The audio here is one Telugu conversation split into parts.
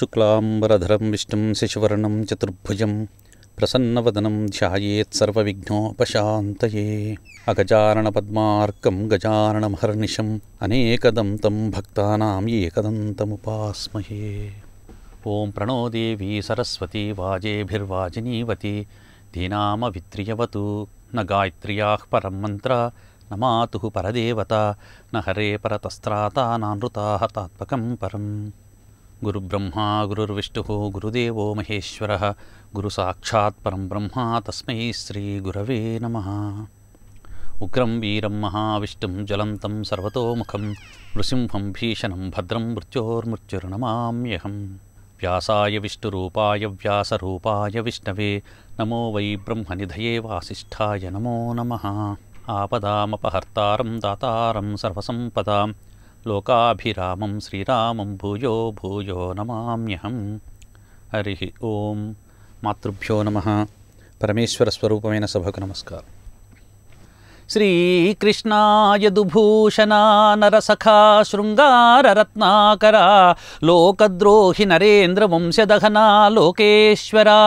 शुक्लाम्बरधरं विष्टं शिशुवर्णं चतुर्भुजं प्रसन्नवदनं ध्यायेत्सर्वविघ्नोपशान्तये अगजानणपद्मार्गं गजानणमहर्निशम् अनेकदं अनेकदन्तं भक्तानां येकदं तमुपास्महे ॐ प्रणोदेवी सरस्वती वाजेभिर्वाजिनीवती दीनामभित्रियवतु न गायत्र्याः परं मन्त्रा न मातुः परदेवता न हरे परतस्त्रातानानृता हतात्पकं परम् गुरुब्रह्मा गुरुर्विष्णुः गुरुदेवो महेश्वरः गुरुसाक्षात् परं ब्रह्मा तस्मै श्रीगुरवे नमः उग्रं वीरं महाविष्णुं ज्वलन्तं सर्वतोमुखं नृसिंहं भीषणं भद्रं मृत्योर्मृत्युर्नमाम्यहं व्यासाय विष्णुरूपाय व्यासरूपाय विष्णवे नमो वै ब्रह्मनिधये वासिष्ठाय नमो नमः आपदामपहर्तारं दातारं सर्वसम्पदां लोकाभिरामं श्रीरामं भूयो भूयो नमाम्यहं हरिः ॐ మాతృభ్యో నమ పరమేశ్వర స్వరూపమైన సభకు నమస్కారం శ్రీకృష్ణాయదుభూషణా నరసఖా శృంగారరత్నాకరా లోకద్రోహి నరేంద్ర వంశదహనా లోకేశ్వరా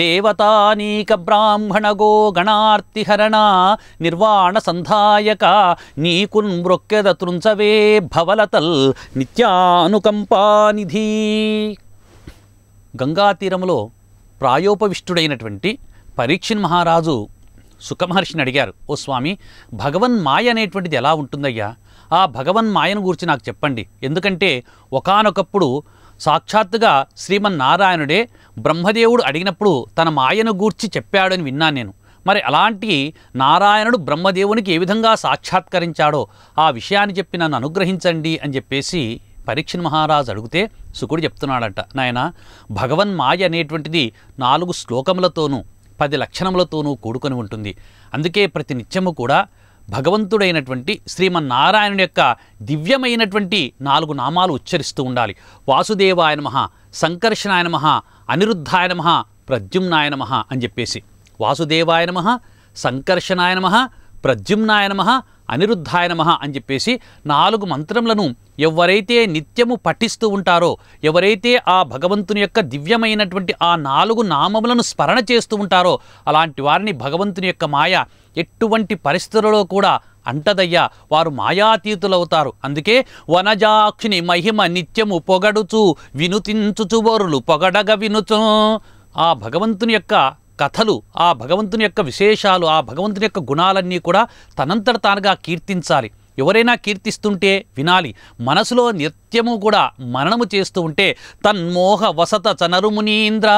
దేవతానీక బ్రాహ్మణగో గణార్తిహరణ నిర్వాణ సంధాయక నీకున్ మ్రొక్కెద భవలతల్ నిత్యానుకంపానిధి గంగా తీరంలో ప్రాయోపవిష్టుడైనటువంటి పరీక్షణ్ మహారాజు సుఖమహర్షిని అడిగారు ఓ స్వామి భగవన్ మాయ అనేటువంటిది ఎలా ఉంటుందయ్యా ఆ భగవన్ మాయను గురించి నాకు చెప్పండి ఎందుకంటే ఒకనొకప్పుడు సాక్షాత్తుగా శ్రీమన్నారాయణుడే బ్రహ్మదేవుడు అడిగినప్పుడు తన మాయను గూర్చి చెప్పాడని విన్నాను నేను మరి అలాంటి నారాయణుడు బ్రహ్మదేవునికి ఏ విధంగా సాక్షాత్కరించాడో ఆ విషయాన్ని చెప్పి నన్ను అనుగ్రహించండి అని చెప్పేసి పరీక్షణ మహారాజు అడిగితే సుకుడు చెప్తున్నాడట నాయన భగవన్ మాయ అనేటువంటిది నాలుగు శ్లోకములతోనూ పది లక్షణములతోనూ కూడుకొని ఉంటుంది అందుకే ప్రతి నిత్యము కూడా భగవంతుడైనటువంటి శ్రీమన్నారాయణుడి యొక్క దివ్యమైనటువంటి నాలుగు నామాలు ఉచ్చరిస్తూ ఉండాలి వాసుదేవాయ నమ అనిరుద్ధాయ నమ ప్రద్యుమ్నాయ నమ అని చెప్పేసి వాసుదేవాయ నమ సంకర్షణాయ నమ ప్రద్యుమ్నాయ నమ అనిరుద్ధాయ నమ అని చెప్పేసి నాలుగు మంత్రములను ఎవరైతే నిత్యము పఠిస్తూ ఉంటారో ఎవరైతే ఆ భగవంతుని యొక్క దివ్యమైనటువంటి ఆ నాలుగు నామములను స్మరణ చేస్తూ ఉంటారో అలాంటి వారిని భగవంతుని యొక్క మాయ ఎటువంటి పరిస్థితులలో కూడా అంటదయ్యా వారు మాయాతీతులవుతారు అందుకే వనజాక్షిని మహిమ నిత్యము పొగడుచు వినుతించుచువరులు పొగడగ వినుచు ఆ భగవంతుని యొక్క కథలు ఆ భగవంతుని యొక్క విశేషాలు ఆ భగవంతుని యొక్క గుణాలన్నీ కూడా తనంతట తానుగా కీర్తించాలి ఎవరైనా కీర్తిస్తుంటే వినాలి మనసులో నిత్యము కూడా మననము చేస్తూ ఉంటే తన్మోహ వసత చనరుమునీంద్ర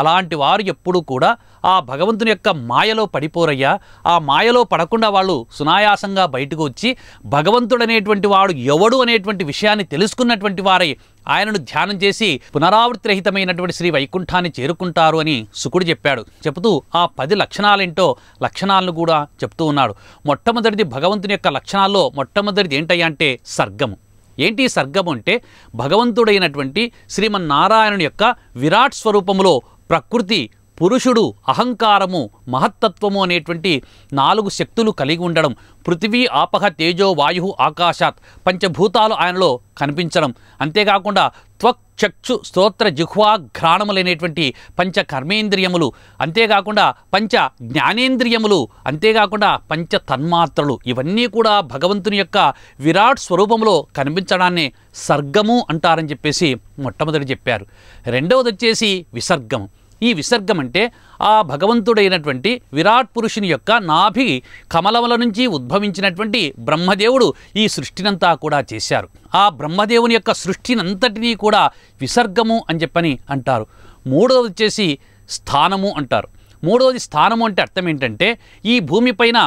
అలాంటి వారు ఎప్పుడూ కూడా ఆ భగవంతుని యొక్క మాయలో పడిపోరయ్యా ఆ మాయలో పడకుండా వాళ్ళు సునాయాసంగా బయటకు వచ్చి భగవంతుడు అనేటువంటి వాడు ఎవడు అనేటువంటి విషయాన్ని తెలుసుకున్నటువంటి వారై ఆయనను ధ్యానం చేసి పునరావృతిరహితమైనటువంటి శ్రీ వైకుంఠాన్ని చేరుకుంటారు అని సుకుడు చెప్పాడు చెబుతూ ఆ పది లక్షణాలేంటో లక్షణాలను కూడా చెప్తూ ఉన్నాడు మొట్టమొదటిది భగవంతుని యొక్క లక్షణాల్లో మొట్టమొదటిది ఏంటయ్యా అంటే సర్గము ఏంటి సర్గం అంటే భగవంతుడైనటువంటి శ్రీమన్నారాయణుని యొక్క విరాట్ స్వరూపములో ప్రకృతి పురుషుడు అహంకారము మహత్తత్వము అనేటువంటి నాలుగు శక్తులు కలిగి ఉండడం పృథివీ ఆపహ తేజో వాయు ఆకాశాత్ పంచభూతాలు ఆయనలో కనిపించడం అంతేకాకుండా త్వక్ చక్షు స్తోత్ర జిహ్వా ఘ్రాణములైనటువంటి పంచ కర్మేంద్రియములు అంతేకాకుండా పంచ జ్ఞానేంద్రియములు అంతేకాకుండా పంచ తన్మాత్రలు ఇవన్నీ కూడా భగవంతుని యొక్క విరాట్ స్వరూపంలో కనిపించడాన్ని సర్గము అంటారని చెప్పేసి మొట్టమొదటి చెప్పారు రెండవది వచ్చేసి విసర్గము ఈ విసర్గం అంటే ఆ భగవంతుడైనటువంటి విరాట్ పురుషుని యొక్క నాభి కమలముల నుంచి ఉద్భవించినటువంటి బ్రహ్మదేవుడు ఈ సృష్టినంతా కూడా చేశారు ఆ బ్రహ్మదేవుని యొక్క సృష్టినంతటినీ కూడా విసర్గము అని చెప్పని అంటారు మూడవది వచ్చేసి స్థానము అంటారు మూడవది స్థానము అంటే అర్థం ఏంటంటే ఈ భూమిపైన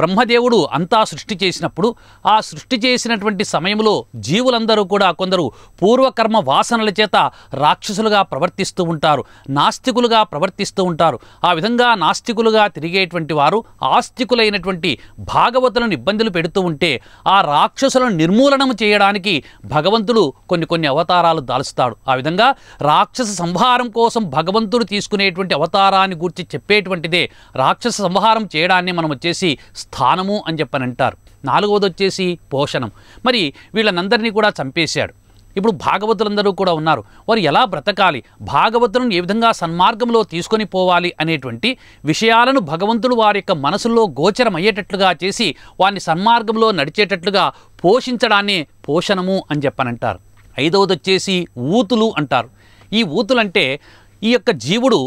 బ్రహ్మదేవుడు అంతా సృష్టి చేసినప్పుడు ఆ సృష్టి చేసినటువంటి సమయంలో జీవులందరూ కూడా కొందరు పూర్వకర్మ వాసనల చేత రాక్షసులుగా ప్రవర్తిస్తూ ఉంటారు నాస్తికులుగా ప్రవర్తిస్తూ ఉంటారు ఆ విధంగా నాస్తికులుగా తిరిగేటువంటి వారు ఆస్తికులైనటువంటి భాగవతులను ఇబ్బందులు పెడుతూ ఉంటే ఆ రాక్షసులను నిర్మూలనం చేయడానికి భగవంతుడు కొన్ని కొన్ని అవతారాలు దాలుస్తాడు ఆ విధంగా రాక్షస సంహారం కోసం భగవంతుడు తీసుకునేటువంటి అవతారాన్ని గూర్చి చెప్పేటువంటిదే రాక్షస సంహారం చేయడాన్ని మనం వచ్చేసి స్థానము అని చెప్పని అంటారు నాలుగవది వచ్చేసి పోషణం మరి వీళ్ళనందరినీ కూడా చంపేశాడు ఇప్పుడు భాగవతులందరూ కూడా ఉన్నారు వారు ఎలా బ్రతకాలి భాగవతులను ఏ విధంగా సన్మార్గంలో తీసుకొని పోవాలి అనేటువంటి విషయాలను భగవంతుడు వారి యొక్క మనసులో గోచరమయ్యేటట్లుగా చేసి వారిని సన్మార్గంలో నడిచేటట్లుగా పోషించడాన్ని పోషణము అని చెప్పనంటారు ఐదవది వచ్చేసి ఊతులు అంటారు ఈ ఊతులంటే ఈ యొక్క జీవుడు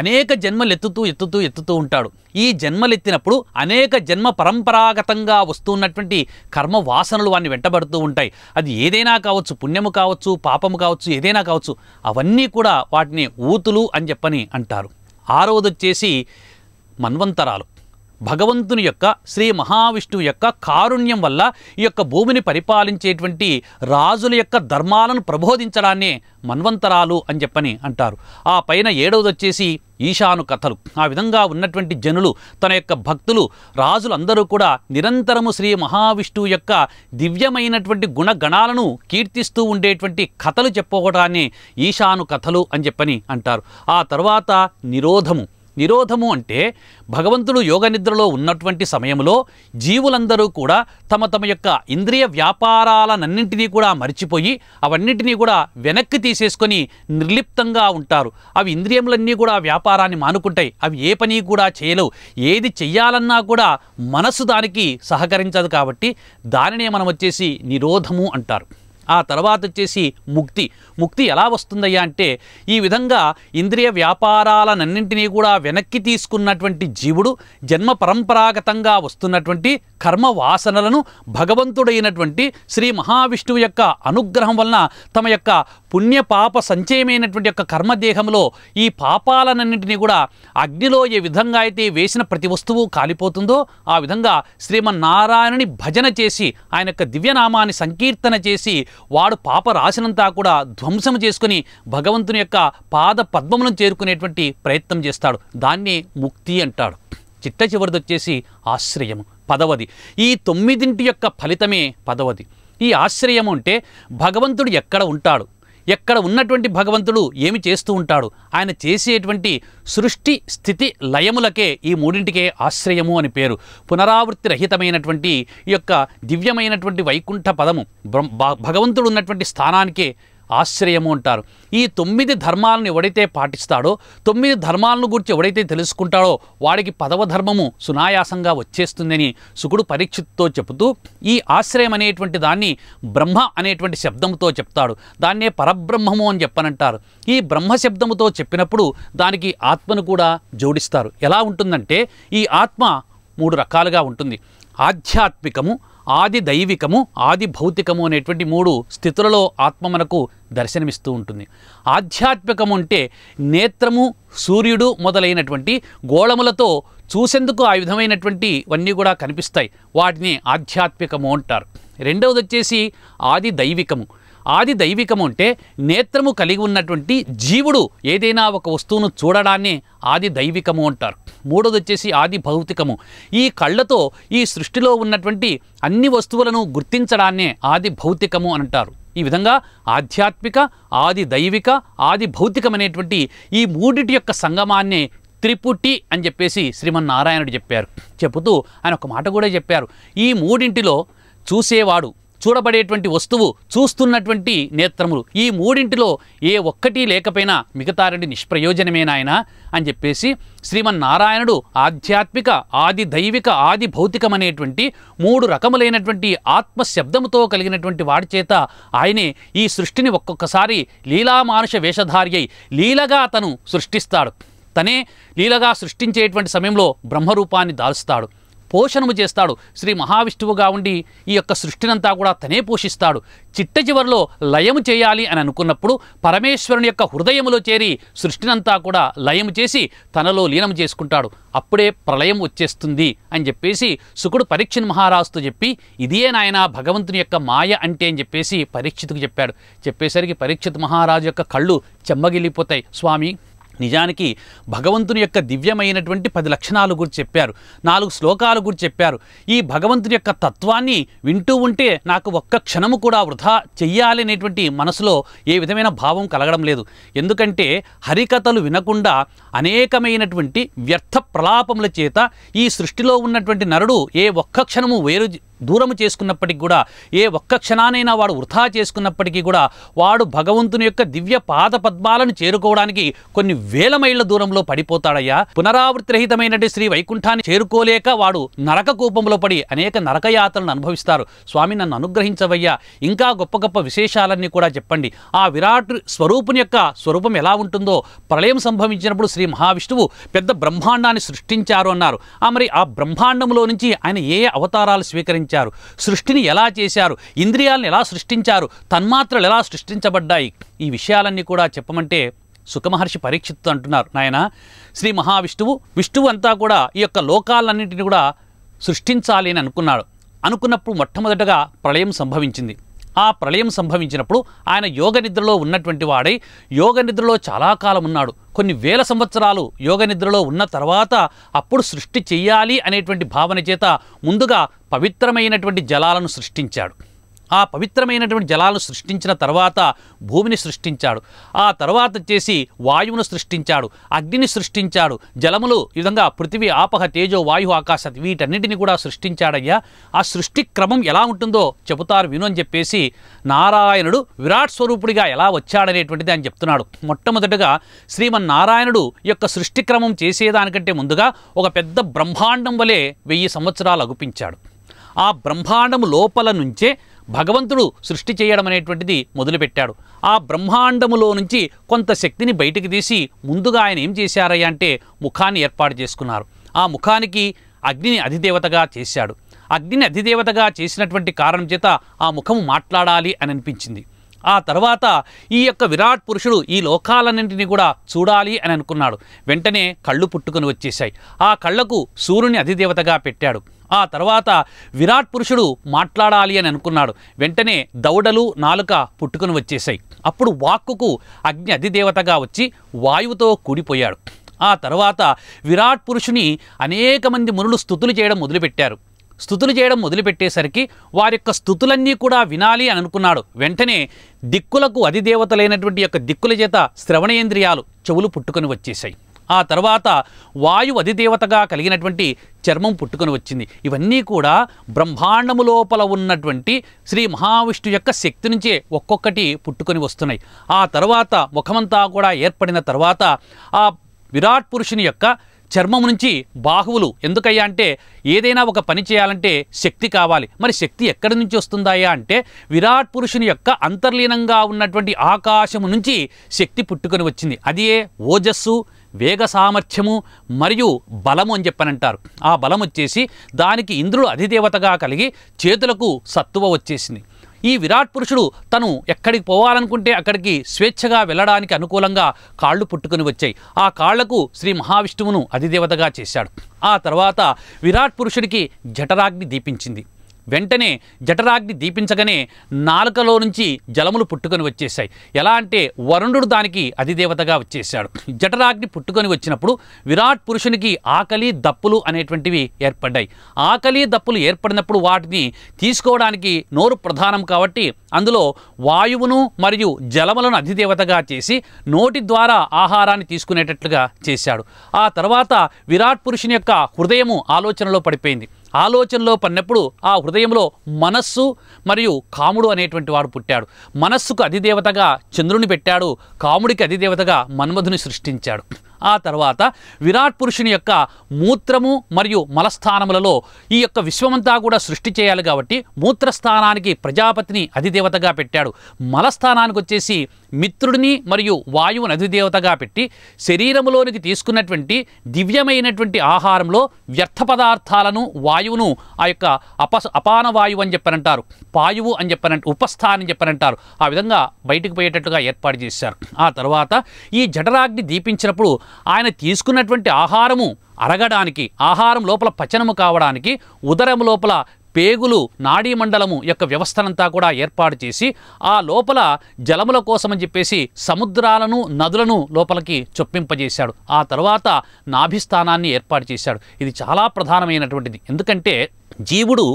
అనేక జన్మలు ఎత్తుతూ ఎత్తుతూ ఎత్తుతూ ఉంటాడు ఈ జన్మలెత్తినప్పుడు అనేక జన్మ పరంపరాగతంగా వస్తున్నటువంటి కర్మ వాసనలు వాడిని వెంటబడుతూ ఉంటాయి అది ఏదైనా కావచ్చు పుణ్యము కావచ్చు పాపము కావచ్చు ఏదైనా కావచ్చు అవన్నీ కూడా వాటిని ఊతులు అని చెప్పని అంటారు ఆరవది వచ్చేసి మన్వంతరాలు భగవంతుని యొక్క శ్రీ మహావిష్ణువు యొక్క కారుణ్యం వల్ల ఈ యొక్క భూమిని పరిపాలించేటువంటి రాజుల యొక్క ధర్మాలను ప్రబోధించడాన్నే మన్వంతరాలు అని చెప్పని అంటారు ఆ పైన ఏడవది వచ్చేసి ఈశాను కథలు ఆ విధంగా ఉన్నటువంటి జనులు తన యొక్క భక్తులు రాజులందరూ కూడా నిరంతరము శ్రీ మహావిష్ణువు యొక్క దివ్యమైనటువంటి గుణగణాలను కీర్తిస్తూ ఉండేటువంటి కథలు చెప్పుకోవడాన్ని ఈశాను కథలు అని చెప్పని అంటారు ఆ తర్వాత నిరోధము నిరోధము అంటే భగవంతుడు యోగ నిద్రలో ఉన్నటువంటి సమయంలో జీవులందరూ కూడా తమ తమ యొక్క ఇంద్రియ వ్యాపారాలన్నింటినీ కూడా మర్చిపోయి అవన్నింటినీ కూడా వెనక్కి తీసేసుకొని నిర్లిప్తంగా ఉంటారు అవి ఇంద్రియములన్నీ కూడా వ్యాపారాన్ని మానుకుంటాయి అవి ఏ పని కూడా చేయలేవు ఏది చెయ్యాలన్నా కూడా మనసు దానికి సహకరించదు కాబట్టి దానినే మనం వచ్చేసి నిరోధము అంటారు ఆ తర్వాత వచ్చేసి ముక్తి ముక్తి ఎలా వస్తుందయ్యా అంటే ఈ విధంగా ఇంద్రియ వ్యాపారాలనన్నింటినీ కూడా వెనక్కి తీసుకున్నటువంటి జీవుడు జన్మ పరంపరాగతంగా వస్తున్నటువంటి కర్మ వాసనలను భగవంతుడైనటువంటి శ్రీ మహావిష్ణువు యొక్క అనుగ్రహం వలన తమ యొక్క పుణ్యపాప సంచయమైనటువంటి యొక్క కర్మదేహంలో ఈ పాపాలనన్నింటినీ కూడా అగ్నిలో ఏ విధంగా అయితే వేసిన ప్రతి వస్తువు కాలిపోతుందో ఆ విధంగా శ్రీమన్నారాయణుని భజన చేసి ఆయన యొక్క దివ్యనామాన్ని సంకీర్తన చేసి వాడు పాప రాసినంతా కూడా ధ్వంసం చేసుకుని భగవంతుని యొక్క పాద పద్మములను చేరుకునేటువంటి ప్రయత్నం చేస్తాడు దాన్ని ముక్తి అంటాడు చిట్ట చివరిది వచ్చేసి ఆశ్రయము పదవది ఈ తొమ్మిదింటి యొక్క ఫలితమే పదవది ఈ ఆశ్రయం అంటే భగవంతుడు ఎక్కడ ఉంటాడు ఎక్కడ ఉన్నటువంటి భగవంతుడు ఏమి చేస్తూ ఉంటాడు ఆయన చేసేటువంటి సృష్టి స్థితి లయములకే ఈ మూడింటికే ఆశ్రయము అని పేరు పునరావృత్తి రహితమైనటువంటి ఈ యొక్క దివ్యమైనటువంటి వైకుంఠ పదము భగవంతుడు ఉన్నటువంటి స్థానానికే ఆశ్రయము అంటారు ఈ తొమ్మిది ధర్మాలను ఎవడైతే పాటిస్తాడో తొమ్మిది ధర్మాలను గురించి ఎవడైతే తెలుసుకుంటాడో వాడికి పదవ ధర్మము సునాయాసంగా వచ్చేస్తుందని సుకుడు పరీక్షతో చెబుతూ ఈ ఆశ్రయం అనేటువంటి దాన్ని బ్రహ్మ అనేటువంటి శబ్దంతో చెప్తాడు దాన్నే పరబ్రహ్మము అని చెప్పనంటారు ఈ బ్రహ్మ శబ్దముతో చెప్పినప్పుడు దానికి ఆత్మను కూడా జోడిస్తారు ఎలా ఉంటుందంటే ఈ ఆత్మ మూడు రకాలుగా ఉంటుంది ఆధ్యాత్మికము ఆది దైవికము ఆది భౌతికము అనేటువంటి మూడు స్థితులలో ఆత్మ మనకు దర్శనమిస్తూ ఉంటుంది ఆధ్యాత్మికము అంటే నేత్రము సూర్యుడు మొదలైనటువంటి గోళములతో చూసేందుకు ఆ విధమైనటువంటి ఇవన్నీ కూడా కనిపిస్తాయి వాటిని ఆధ్యాత్మికము అంటారు రెండవది వచ్చేసి ఆది దైవికము ఆది దైవికము అంటే నేత్రము కలిగి ఉన్నటువంటి జీవుడు ఏదైనా ఒక వస్తువును చూడడాన్ని ఆది దైవికము అంటారు మూడోది వచ్చేసి ఆది భౌతికము ఈ కళ్ళతో ఈ సృష్టిలో ఉన్నటువంటి అన్ని వస్తువులను గుర్తించడాన్నే ఆది భౌతికము అంటారు ఈ విధంగా ఆధ్యాత్మిక ఆది దైవిక ఆది భౌతికమనేటువంటి ఈ మూడిటి యొక్క సంగమాన్నే త్రిపుటి అని చెప్పేసి శ్రీమన్నారాయణుడు చెప్పారు చెబుతూ ఆయన ఒక మాట కూడా చెప్పారు ఈ మూడింటిలో చూసేవాడు చూడబడేటువంటి వస్తువు చూస్తున్నటువంటి నేత్రములు ఈ మూడింటిలో ఏ ఒక్కటి లేకపోయినా మిగతా రెండు నిష్ప్రయోజనమేనాయనా అని చెప్పేసి శ్రీమన్నారాయణుడు ఆధ్యాత్మిక ఆది దైవిక ఆది భౌతికమనేటువంటి మూడు రకములైనటువంటి ఆత్మశబ్దముతో కలిగినటువంటి వాడి చేత ఆయనే ఈ సృష్టిని ఒక్కొక్కసారి లీలామానుష వేషధారి అయి లీలగా తను సృష్టిస్తాడు తనే లీలగా సృష్టించేటువంటి సమయంలో బ్రహ్మరూపాన్ని దాల్స్తాడు పోషణము చేస్తాడు శ్రీ మహావిష్ణువుగా ఉండి ఈ యొక్క సృష్టినంతా కూడా తనే పోషిస్తాడు చిట్ట చివరిలో లయము చేయాలి అని అనుకున్నప్పుడు పరమేశ్వరుని యొక్క హృదయములో చేరి సృష్టినంతా కూడా లయము చేసి తనలో లీనం చేసుకుంటాడు అప్పుడే ప్రళయం వచ్చేస్తుంది అని చెప్పేసి సుకుడు పరీక్షణ్ మహారాజుతో చెప్పి ఇదే నాయన భగవంతుని యొక్క మాయ అంటే అని చెప్పేసి పరీక్షితుకు చెప్పాడు చెప్పేసరికి పరీక్షిత్ మహారాజు యొక్క కళ్ళు చెమ్మగిల్లిపోతాయి స్వామి నిజానికి భగవంతుని యొక్క దివ్యమైనటువంటి పది లక్షణాలు గురించి చెప్పారు నాలుగు శ్లోకాలు గురించి చెప్పారు ఈ భగవంతుని యొక్క తత్వాన్ని వింటూ ఉంటే నాకు ఒక్క క్షణము కూడా వృధా చెయ్యాలి మనసులో ఏ విధమైన భావం కలగడం లేదు ఎందుకంటే హరికథలు వినకుండా అనేకమైనటువంటి వ్యర్థ ప్రలాపముల చేత ఈ సృష్టిలో ఉన్నటువంటి నరుడు ఏ ఒక్క క్షణము వేరు దూరము చేసుకున్నప్పటికి కూడా ఏ ఒక్క క్షణానైనా వాడు వృథా చేసుకున్నప్పటికీ కూడా వాడు భగవంతుని యొక్క దివ్య పాద పద్మాలను చేరుకోవడానికి కొన్ని వేల మైళ్ళ దూరంలో పడిపోతాడయ్యా పునరావృతి రహితమైనటువంటి శ్రీ వైకుంఠాన్ని చేరుకోలేక వాడు నరక కూపంలో పడి అనేక నరకయాత్రలను అనుభవిస్తారు స్వామి నన్ను అనుగ్రహించవయ్యా ఇంకా గొప్ప గొప్ప విశేషాలన్నీ కూడా చెప్పండి ఆ విరాట్ స్వరూపుని యొక్క స్వరూపం ఎలా ఉంటుందో ప్రళయం సంభవించినప్పుడు శ్రీ మహావిష్ణువు పెద్ద బ్రహ్మాండాన్ని సృష్టించారు అన్నారు ఆ మరి ఆ బ్రహ్మాండంలో నుంచి ఆయన ఏ అవతారాలు స్వీకరించారు సృష్టించారు సృష్టిని ఎలా చేశారు ఇంద్రియాలను ఎలా సృష్టించారు తన్మాత్రలు ఎలా సృష్టించబడ్డాయి ఈ విషయాలన్నీ కూడా చెప్పమంటే సుఖమహర్షి పరీక్షిత్తు అంటున్నారు నాయన శ్రీ మహావిష్ణువు విష్ణువు అంతా కూడా ఈ యొక్క లోకాలన్నింటినీ కూడా సృష్టించాలి అని అనుకున్నాడు అనుకున్నప్పుడు మొట్టమొదటగా ప్రళయం సంభవించింది ఆ ప్రళయం సంభవించినప్పుడు ఆయన యోగ నిద్రలో ఉన్నటువంటి వాడై యోగ నిద్రలో చాలా కాలం ఉన్నాడు కొన్ని వేల సంవత్సరాలు యోగ నిద్రలో ఉన్న తర్వాత అప్పుడు సృష్టి చెయ్యాలి అనేటువంటి భావన చేత ముందుగా పవిత్రమైనటువంటి జలాలను సృష్టించాడు ఆ పవిత్రమైనటువంటి జలాలను సృష్టించిన తర్వాత భూమిని సృష్టించాడు ఆ తర్వాత చేసి వాయువును సృష్టించాడు అగ్నిని సృష్టించాడు జలములు ఈ విధంగా పృథివీ ఆపహ తేజో వాయు ఆకాశ వీటన్నిటిని కూడా సృష్టించాడయ్యా ఆ సృష్టి క్రమం ఎలా ఉంటుందో చెబుతారు విను అని చెప్పేసి నారాయణుడు విరాట్ స్వరూపుడిగా ఎలా వచ్చాడనేటువంటిది ఆయన చెప్తున్నాడు మొట్టమొదటగా శ్రీమన్నారాయణుడు యొక్క సృష్టి క్రమం చేసేదానికంటే ముందుగా ఒక పెద్ద బ్రహ్మాండం వలె వెయ్యి సంవత్సరాలు అగుపించాడు ఆ బ్రహ్మాండము లోపల నుంచే భగవంతుడు సృష్టి చేయడం అనేటువంటిది మొదలుపెట్టాడు ఆ బ్రహ్మాండములో నుంచి కొంత శక్తిని బయటికి తీసి ముందుగా ఆయన ఏం చేశారయ్యా అంటే ముఖాన్ని ఏర్పాటు చేసుకున్నారు ఆ ముఖానికి అగ్నిని అధిదేవతగా చేశాడు అగ్నిని అధిదేవతగా చేసినటువంటి కారణం చేత ఆ ముఖము మాట్లాడాలి అని అనిపించింది ఆ తర్వాత ఈ యొక్క విరాట్ పురుషుడు ఈ లోకాలన్నింటినీ కూడా చూడాలి అని అనుకున్నాడు వెంటనే కళ్ళు పుట్టుకొని వచ్చేశాయి ఆ కళ్ళకు సూర్యుని అధిదేవతగా పెట్టాడు ఆ తర్వాత విరాట్ పురుషుడు మాట్లాడాలి అని అనుకున్నాడు వెంటనే దౌడలు నాలుక పుట్టుకొని వచ్చేశాయి అప్పుడు వాక్కుకు అగ్ని అధిదేవతగా వచ్చి వాయువుతో కూడిపోయాడు ఆ తర్వాత విరాట్ పురుషుని అనేక మంది మునులు స్థుతులు చేయడం మొదలుపెట్టారు స్థుతులు చేయడం మొదలుపెట్టేసరికి వారి యొక్క స్థుతులన్నీ కూడా వినాలి అని అనుకున్నాడు వెంటనే దిక్కులకు అధిదేవతలైనటువంటి యొక్క దిక్కుల చేత శ్రవణేంద్రియాలు చెవులు పుట్టుకొని వచ్చేసాయి ఆ తర్వాత వాయు అధిదేవతగా కలిగినటువంటి చర్మం పుట్టుకొని వచ్చింది ఇవన్నీ కూడా బ్రహ్మాండము లోపల ఉన్నటువంటి శ్రీ మహావిష్ణు యొక్క శక్తి నుంచే ఒక్కొక్కటి పుట్టుకొని వస్తున్నాయి ఆ తర్వాత ముఖమంతా కూడా ఏర్పడిన తర్వాత ఆ విరాట్ పురుషుని యొక్క చర్మం నుంచి బాహువులు ఎందుకయ్యా అంటే ఏదైనా ఒక పని చేయాలంటే శక్తి కావాలి మరి శక్తి ఎక్కడి నుంచి వస్తుందాయా అంటే విరాట్ పురుషుని యొక్క అంతర్లీనంగా ఉన్నటువంటి ఆకాశము నుంచి శక్తి పుట్టుకొని వచ్చింది అది ఏ ఓజస్సు వేగ సామర్థ్యము మరియు బలము అని చెప్పనంటారు ఆ బలం వచ్చేసి దానికి ఇంద్రుడు అధిదేవతగా కలిగి చేతులకు సత్తువ వచ్చేసింది ఈ విరాట్ పురుషుడు తను ఎక్కడికి పోవాలనుకుంటే అక్కడికి స్వేచ్ఛగా వెళ్ళడానికి అనుకూలంగా కాళ్ళు పుట్టుకుని వచ్చాయి ఆ కాళ్లకు శ్రీ మహావిష్ణువును అధిదేవతగా చేశాడు ఆ తర్వాత విరాట్ పురుషుడికి జఠరాగ్ని దీపించింది వెంటనే జఠరాగ్ని దీపించగానే నాలుకలో నుంచి జలములు పుట్టుకొని వచ్చేసాయి ఎలా అంటే వరుణుడు దానికి అధిదేవతగా వచ్చేసాడు జఠరాగ్ని పుట్టుకొని వచ్చినప్పుడు విరాట్ పురుషునికి ఆకలి దప్పులు అనేటువంటివి ఏర్పడ్డాయి ఆకలి దప్పులు ఏర్పడినప్పుడు వాటిని తీసుకోవడానికి నోరు ప్రధానం కాబట్టి అందులో వాయువును మరియు జలములను అధిదేవతగా చేసి నోటి ద్వారా ఆహారాన్ని తీసుకునేటట్లుగా చేశాడు ఆ తర్వాత విరాట్ పురుషుని యొక్క హృదయము ఆలోచనలో పడిపోయింది ఆలోచనలో పడినప్పుడు ఆ హృదయంలో మనస్సు మరియు కాముడు అనేటువంటి వాడు పుట్టాడు మనస్సుకు అధిదేవతగా చంద్రుని పెట్టాడు కాముడికి అధిదేవతగా మన్మధుని సృష్టించాడు ఆ తర్వాత విరాట్ పురుషుని యొక్క మూత్రము మరియు మలస్థానములలో ఈ యొక్క విశ్వమంతా కూడా సృష్టి చేయాలి కాబట్టి మూత్రస్థానానికి ప్రజాపతిని అధిదేవతగా పెట్టాడు మలస్థానానికి వచ్చేసి మిత్రుడిని మరియు వాయువుని అధిదేవతగా పెట్టి శరీరములోనికి తీసుకున్నటువంటి దివ్యమైనటువంటి ఆహారంలో వ్యర్థ పదార్థాలను వాయువును ఆ యొక్క అప అపాన వాయువు అని చెప్పనంటారు పాయువు అని చెప్పన ఉపస్థానం అని చెప్పనంటారు ఆ విధంగా బయటకు పోయేటట్టుగా ఏర్పాటు చేశారు ఆ తర్వాత ఈ జఠరాగ్ని దీపించినప్పుడు ఆయన తీసుకున్నటువంటి ఆహారము అరగడానికి ఆహారం లోపల పచనము కావడానికి ఉదరం లోపల పేగులు నాడీ మండలము యొక్క వ్యవస్థనంతా కూడా ఏర్పాటు చేసి ఆ లోపల జలముల కోసమని చెప్పేసి సముద్రాలను నదులను లోపలికి చొప్పింపజేశాడు ఆ తర్వాత నాభిస్థానాన్ని ఏర్పాటు చేశాడు ఇది చాలా ప్రధానమైనటువంటిది ఎందుకంటే జీవుడు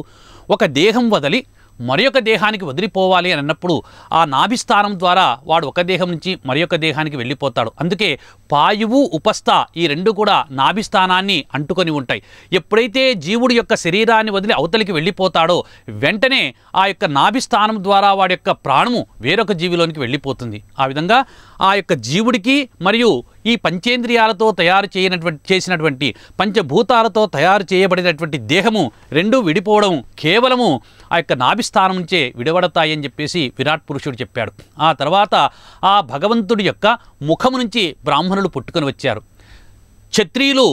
ఒక దేహం వదలి మరొక దేహానికి వదిలిపోవాలి అని అన్నప్పుడు ఆ నాభిస్థానం ద్వారా వాడు ఒక దేహం నుంచి మరొక దేహానికి వెళ్ళిపోతాడు అందుకే పాయువు ఉపస్థ ఈ రెండు కూడా నాభిస్థానాన్ని అంటుకొని ఉంటాయి ఎప్పుడైతే జీవుడి యొక్క శరీరాన్ని వదిలి అవతలికి వెళ్ళిపోతాడో వెంటనే ఆ యొక్క నాభిస్థానం ద్వారా వాడి యొక్క ప్రాణము వేరొక జీవిలోనికి వెళ్ళిపోతుంది ఆ విధంగా ఆ యొక్క జీవుడికి మరియు ఈ పంచేంద్రియాలతో తయారు చేయనటువంటి చేసినటువంటి పంచభూతాలతో తయారు చేయబడినటువంటి దేహము రెండూ విడిపోవడం కేవలము ఆ యొక్క నాభిస్థానం నుంచే విడబడతాయని చెప్పేసి విరాట్ పురుషుడు చెప్పాడు ఆ తర్వాత ఆ భగవంతుడి యొక్క ముఖము నుంచి బ్రాహ్మణులు పుట్టుకొని వచ్చారు క్షత్రియులు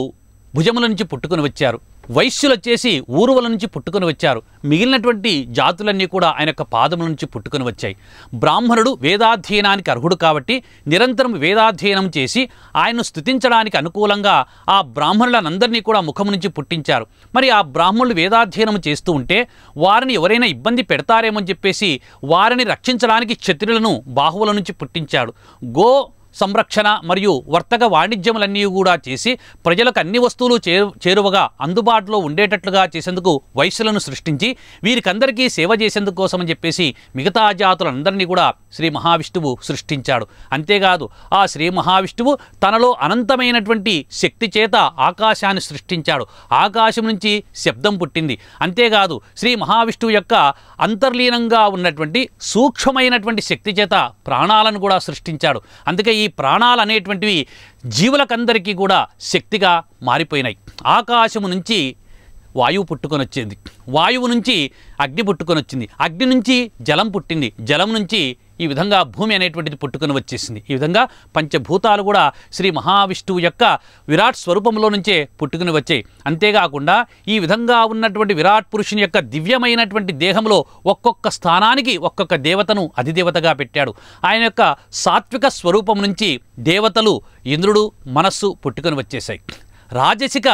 భుజముల నుంచి పుట్టుకొని వచ్చారు వైశ్యులు వచ్చేసి ఊరువల నుంచి పుట్టుకొని వచ్చారు మిగిలినటువంటి జాతులన్నీ కూడా ఆయన యొక్క పాదముల నుంచి పుట్టుకొని వచ్చాయి బ్రాహ్మణుడు వేదాధ్యయనానికి అర్హుడు కాబట్టి నిరంతరం వేదాధ్యయనం చేసి ఆయన్ను స్థుతించడానికి అనుకూలంగా ఆ బ్రాహ్మణులనందరినీ కూడా ముఖం నుంచి పుట్టించారు మరి ఆ బ్రాహ్మణులు వేదాధ్యయనం చేస్తూ ఉంటే వారిని ఎవరైనా ఇబ్బంది పెడతారేమో చెప్పేసి వారిని రక్షించడానికి క్షత్రియులను బాహువుల నుంచి పుట్టించాడు గో సంరక్షణ మరియు వర్తక వాణిజ్యములన్నీ కూడా చేసి ప్రజలకు అన్ని వస్తువులు చేరువగా అందుబాటులో ఉండేటట్లుగా చేసేందుకు వైశ్యులను సృష్టించి వీరికందరికీ సేవ చేసేందుకు కోసమని చెప్పేసి మిగతా జాతులందరినీ కూడా శ్రీ మహావిష్ణువు సృష్టించాడు అంతేకాదు ఆ శ్రీ మహావిష్ణువు తనలో అనంతమైనటువంటి శక్తి చేత ఆకాశాన్ని సృష్టించాడు ఆకాశం నుంచి శబ్దం పుట్టింది అంతేకాదు శ్రీ మహావిష్ణువు యొక్క అంతర్లీనంగా ఉన్నటువంటి సూక్ష్మమైనటువంటి శక్తి చేత ప్రాణాలను కూడా సృష్టించాడు అందుకే ఈ ప్రాణాలు అనేటువంటివి జీవులకందరికీ కూడా శక్తిగా మారిపోయినాయి ఆకాశము నుంచి వాయువు పుట్టుకొని వచ్చింది వాయువు నుంచి అగ్ని పుట్టుకొని వచ్చింది అగ్ని నుంచి జలం పుట్టింది జలం నుంచి ఈ విధంగా భూమి అనేటువంటిది పుట్టుకుని వచ్చేసింది ఈ విధంగా పంచభూతాలు కూడా శ్రీ మహావిష్ణువు యొక్క విరాట్ స్వరూపంలో నుంచే పుట్టుకుని వచ్చాయి అంతేకాకుండా ఈ విధంగా ఉన్నటువంటి విరాట్ పురుషుని యొక్క దివ్యమైనటువంటి దేహంలో ఒక్కొక్క స్థానానికి ఒక్కొక్క దేవతను అధిదేవతగా పెట్టాడు ఆయన యొక్క సాత్విక స్వరూపం నుంచి దేవతలు ఇంద్రుడు మనస్సు పుట్టుకొని వచ్చేశాయి రాజసిక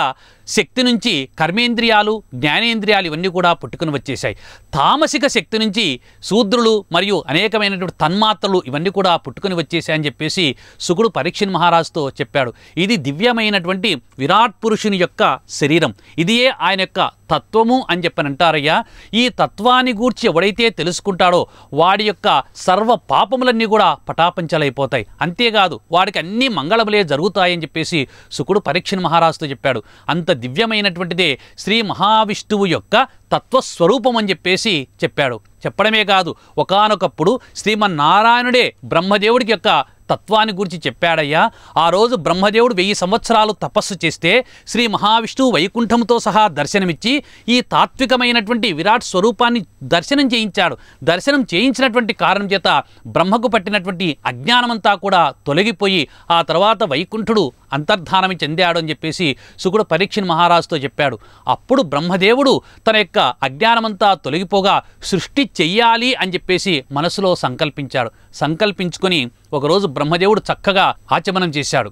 శక్తి నుంచి కర్మేంద్రియాలు జ్ఞానేంద్రియాలు ఇవన్నీ కూడా పుట్టుకుని వచ్చేసాయి తామసిక శక్తి నుంచి శూద్రులు మరియు అనేకమైనటువంటి తన్మాత్రలు ఇవన్నీ కూడా పుట్టుకుని వచ్చేసాయని చెప్పేసి సుకుడు పరీక్షణ్ మహారాజుతో చెప్పాడు ఇది దివ్యమైనటువంటి విరాట్ పురుషుని యొక్క శరీరం ఇదియే ఆయన యొక్క తత్వము అని చెప్పని అంటారయ్యా ఈ తత్వాన్ని గూర్చి ఎవడైతే తెలుసుకుంటాడో వాడి యొక్క సర్వ పాపములన్నీ కూడా పటాపంచలైపోతాయి అంతేకాదు వాడికి అన్ని మంగళములే జరుగుతాయని చెప్పేసి సుకుడు పరీక్షణ మహారాజుతో చెప్పాడు అంత దివ్యమైనటువంటిదే శ్రీ మహావిష్ణువు యొక్క తత్వస్వరూపం అని చెప్పేసి చెప్పాడు చెప్పడమే కాదు ఒకనొకప్పుడు శ్రీమన్నారాయణుడే బ్రహ్మదేవుడికి యొక్క తత్వాన్ని గురించి చెప్పాడయ్యా ఆ రోజు బ్రహ్మదేవుడు వెయ్యి సంవత్సరాలు తపస్సు చేస్తే శ్రీ మహావిష్ణువు వైకుంఠంతో సహా దర్శనమిచ్చి ఈ తాత్వికమైనటువంటి విరాట్ స్వరూపాన్ని దర్శనం చేయించాడు దర్శనం చేయించినటువంటి కారణం చేత బ్రహ్మకు పట్టినటువంటి అజ్ఞానమంతా కూడా తొలగిపోయి ఆ తర్వాత వైకుంఠుడు అంతర్ధానం చెందాడు అని చెప్పేసి సుకుడు పరీక్షణ మహారాజుతో చెప్పాడు అప్పుడు బ్రహ్మదేవుడు తన యొక్క అజ్ఞానమంతా తొలగిపోగా సృష్టి చెయ్యాలి అని చెప్పేసి మనసులో సంకల్పించాడు సంకల్పించుకొని ఒకరోజు బ్రహ్మదేవుడు చక్కగా ఆచమనం చేశాడు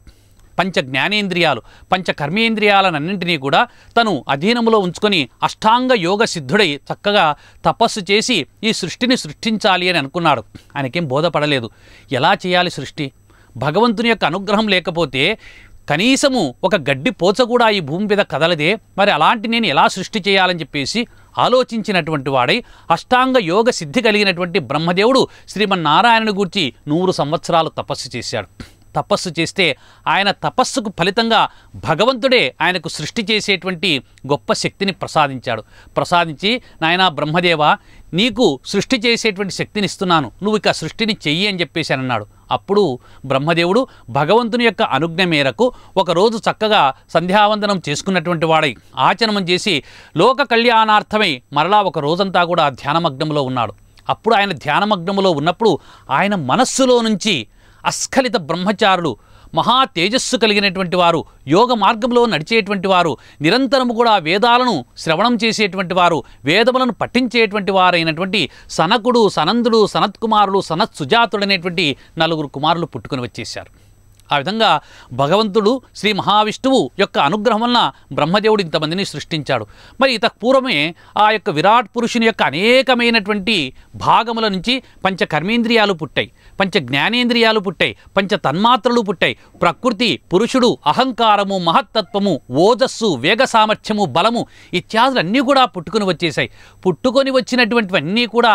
పంచ జ్ఞానేంద్రియాలు పంచ కర్మేంద్రియాలనన్నింటినీ కూడా తను అధీనంలో ఉంచుకొని అష్టాంగ యోగ సిద్ధుడై చక్కగా తపస్సు చేసి ఈ సృష్టిని సృష్టించాలి అని అనుకున్నాడు ఆయనకేం బోధపడలేదు ఎలా చేయాలి సృష్టి భగవంతుని యొక్క అనుగ్రహం లేకపోతే కనీసము ఒక గడ్డి పోచ కూడా ఈ భూమి మీద కదలదే మరి అలాంటి నేను ఎలా సృష్టి చేయాలని చెప్పేసి ఆలోచించినటువంటి వాడై అష్టాంగ యోగ సిద్ధి కలిగినటువంటి బ్రహ్మదేవుడు శ్రీమన్నారాయణుని గూర్చి నూరు సంవత్సరాలు తపస్సు చేశాడు తపస్సు చేస్తే ఆయన తపస్సుకు ఫలితంగా భగవంతుడే ఆయనకు సృష్టి చేసేటువంటి గొప్ప శక్తిని ప్రసాదించాడు ప్రసాదించి నాయన బ్రహ్మదేవ నీకు సృష్టి చేసేటువంటి శక్తిని ఇస్తున్నాను నువ్వు ఇక సృష్టిని చెయ్యి అని చెప్పేసి అన్నాడు అప్పుడు బ్రహ్మదేవుడు భగవంతుని యొక్క అనుజ్ఞ మేరకు ఒకరోజు చక్కగా సంధ్యావందనం చేసుకున్నటువంటి వాడై ఆచరణం చేసి లోక కళ్యాణార్థమై మరలా ఒక రోజంతా కూడా ధ్యానమగ్నంలో ఉన్నాడు అప్పుడు ఆయన ధ్యానమగ్నంలో ఉన్నప్పుడు ఆయన మనస్సులో నుంచి అస్ఖలిత బ్రహ్మచారులు మహా తేజస్సు కలిగినటువంటి వారు యోగ మార్గంలో నడిచేటువంటి వారు నిరంతరము కూడా వేదాలను శ్రవణం చేసేటువంటి వారు వేదములను పఠించేటువంటి వారైనటువంటి సనకుడు సనందుడు సనత్కుమారులు సనత్ అనేటువంటి నలుగురు కుమారులు పుట్టుకొని వచ్చేశారు ఆ విధంగా భగవంతుడు శ్రీ మహావిష్ణువు యొక్క అనుగ్రహం వలన బ్రహ్మదేవుడు ఇంతమందిని సృష్టించాడు మరి ఇతకు పూర్వమే ఆ యొక్క విరాట్ పురుషుని యొక్క అనేకమైనటువంటి భాగముల నుంచి పంచ కర్మేంద్రియాలు పుట్టాయి పంచ జ్ఞానేంద్రియాలు పుట్టాయి పంచ తన్మాత్రలు పుట్టాయి ప్రకృతి పురుషుడు అహంకారము మహత్తత్వము ఓజస్సు వేగ సామర్థ్యము బలము ఇత్యాదులన్నీ కూడా పుట్టుకొని వచ్చేసాయి పుట్టుకొని వచ్చినటువంటివన్నీ కూడా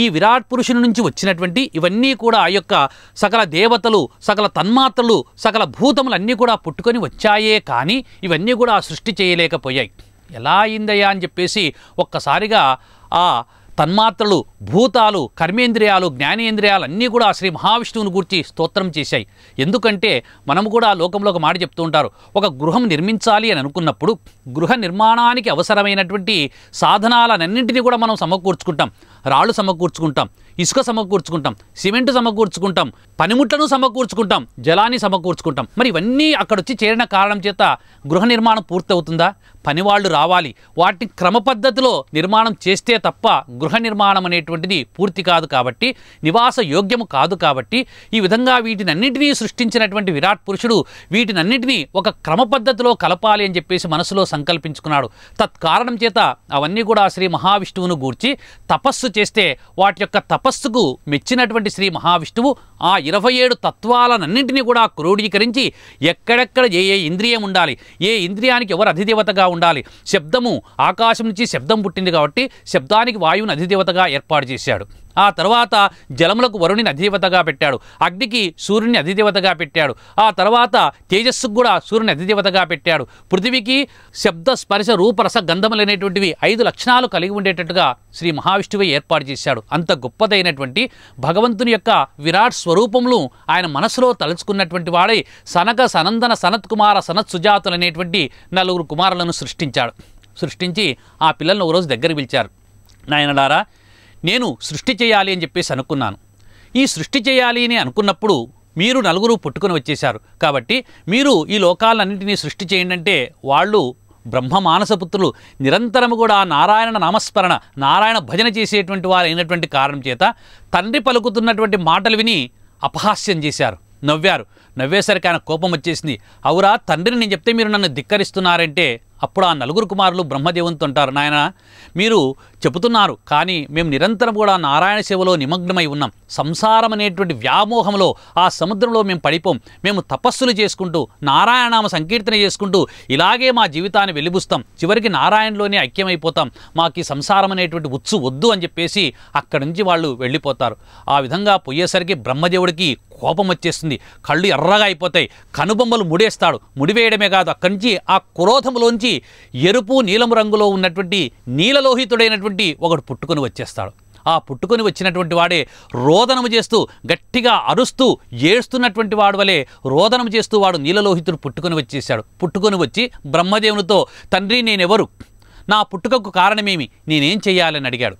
ఈ విరాట్ పురుషుని నుంచి వచ్చినటువంటి ఇవన్నీ కూడా ఆ యొక్క సకల దేవతలు సకల తన్మాత్రలు సకల భూతములు అన్నీ కూడా పుట్టుకొని వచ్చాయే కానీ ఇవన్నీ కూడా సృష్టి చేయలేకపోయాయి ఎలా అయిందయ్యా అని చెప్పేసి ఒక్కసారిగా ఆ తన్మాత్రలు భూతాలు కర్మేంద్రియాలు జ్ఞానేంద్రియాలు అన్నీ కూడా శ్రీ మహావిష్ణువుని గురించి స్తోత్రం చేశాయి ఎందుకంటే మనము కూడా లోకంలో ఒక మాట చెప్తూ ఉంటారు ఒక గృహం నిర్మించాలి అని అనుకున్నప్పుడు గృహ నిర్మాణానికి అవసరమైనటువంటి సాధనాలన్నింటినీ కూడా మనం సమకూర్చుకుంటాం రాళ్ళు సమకూర్చుకుంటాం ఇసుక సమకూర్చుకుంటాం సిమెంట్ సమకూర్చుకుంటాం పనిముట్లను సమకూర్చుకుంటాం జలాన్ని సమకూర్చుకుంటాం మరి ఇవన్నీ అక్కడొచ్చి చేరిన కారణం చేత గృహ నిర్మాణం పూర్తవుతుందా పనివాళ్ళు రావాలి వాటిని క్రమ పద్ధతిలో నిర్మాణం చేస్తే తప్ప గృహ నిర్మాణం అనేటువంటిది పూర్తి కాదు కాబట్టి నివాస యోగ్యము కాదు కాబట్టి ఈ విధంగా వీటినన్నింటినీ సృష్టించినటువంటి విరాట్ పురుషుడు వీటినన్నింటినీ ఒక క్రమ పద్ధతిలో కలపాలి అని చెప్పేసి మనసులో సంకల్పించుకున్నాడు తత్కారణం చేత అవన్నీ కూడా శ్రీ మహావిష్ణువును గూర్చి తపస్సు చేస్తే వాటి యొక్క తపస్సుకు మెచ్చినటువంటి శ్రీ మహావిష్ణువు ఆ ఇరవై ఏడు తత్వాలనన్నింటినీ కూడా క్రోడీకరించి ఎక్కడెక్కడ ఏ ఏ ఇంద్రియం ఉండాలి ఏ ఇంద్రియానికి ఎవరు అధిదేవతగా ఉండాలి శబ్దము ఆకాశం నుంచి శబ్దం పుట్టింది కాబట్టి శబ్దానికి వాయువుని అధిదేవతగా ఏర్పాటు చేశాడు ఆ తర్వాత జలములకు వరుణిని అధిదేవతగా పెట్టాడు అగ్నికి సూర్యుని అధిదేవతగా పెట్టాడు ఆ తర్వాత తేజస్సుకు కూడా సూర్యుని అధిదేవతగా పెట్టాడు పృథివీకి శబ్ద స్పర్శ రూపరస అనేటువంటివి ఐదు లక్షణాలు కలిగి ఉండేటట్టుగా శ్రీ మహావిష్ణువే ఏర్పాటు చేశాడు అంత గొప్పదైనటువంటి భగవంతుని యొక్క విరాట్ స్వరూపములు ఆయన మనసులో తలుచుకున్నటువంటి వాడై సనక సనందన సనత్ కుమార సనత్ సుజాతులనేటువంటి నలుగురు కుమారులను సృష్టించాడు సృష్టించి ఆ పిల్లలను ఒకరోజు దగ్గర పిలిచారు నాయనలారా నేను సృష్టి చేయాలి అని చెప్పేసి అనుకున్నాను ఈ సృష్టి చేయాలి అని అనుకున్నప్పుడు మీరు నలుగురు పుట్టుకొని వచ్చేశారు కాబట్టి మీరు ఈ లోకాలన్నింటినీ సృష్టి చేయండి అంటే వాళ్ళు బ్రహ్మ మానసపుత్రులు నిరంతరము కూడా నారాయణ నామస్మరణ నారాయణ భజన చేసేటువంటి వారు అయినటువంటి కారణం చేత తండ్రి పలుకుతున్నటువంటి మాటలు విని అపహాస్యం చేశారు నవ్వారు నవ్వేసరికి ఆయన కోపం వచ్చేసింది అవురా తండ్రిని నేను చెప్తే మీరు నన్ను ధిక్కరిస్తున్నారంటే అప్పుడు ఆ నలుగురు కుమారులు బ్రహ్మదేవునితో అంటారు నాయన మీరు చెబుతున్నారు కానీ మేము నిరంతరం కూడా నారాయణ సేవలో నిమగ్నమై ఉన్నాం సంసారం అనేటువంటి వ్యామోహంలో ఆ సముద్రంలో మేము పడిపోం మేము తపస్సులు చేసుకుంటూ నారాయణనామ సంకీర్తన చేసుకుంటూ ఇలాగే మా జీవితాన్ని వెలిబుస్తాం చివరికి నారాయణలోనే ఐక్యమైపోతాం మాకు ఈ సంసారం అనేటువంటి ఉత్సు వద్దు అని చెప్పేసి అక్కడి నుంచి వాళ్ళు వెళ్ళిపోతారు ఆ విధంగా పోయేసరికి బ్రహ్మదేవుడికి కోపం వచ్చేస్తుంది కళ్ళు ఎర్రగా అయిపోతాయి కనుబొమ్మలు ముడేస్తాడు ముడివేయడమే కాదు అక్కడి నుంచి ఆ క్రోధంలోంచి ఎరుపు నీలం రంగులో ఉన్నటువంటి నీలలోహితుడైనటువంటి ఒకడు పుట్టుకొని వచ్చేస్తాడు ఆ పుట్టుకొని వచ్చినటువంటి వాడే రోదనము చేస్తూ గట్టిగా అరుస్తూ ఏడుస్తున్నటువంటి వాడు వలె రోదనం చేస్తూ వాడు నీలలోహితుడు పుట్టుకొని వచ్చేసాడు పుట్టుకొని వచ్చి బ్రహ్మదేవునితో తండ్రి నేనెవరు నా పుట్టుకకు కారణమేమి నేనేం చేయాలని అడిగాడు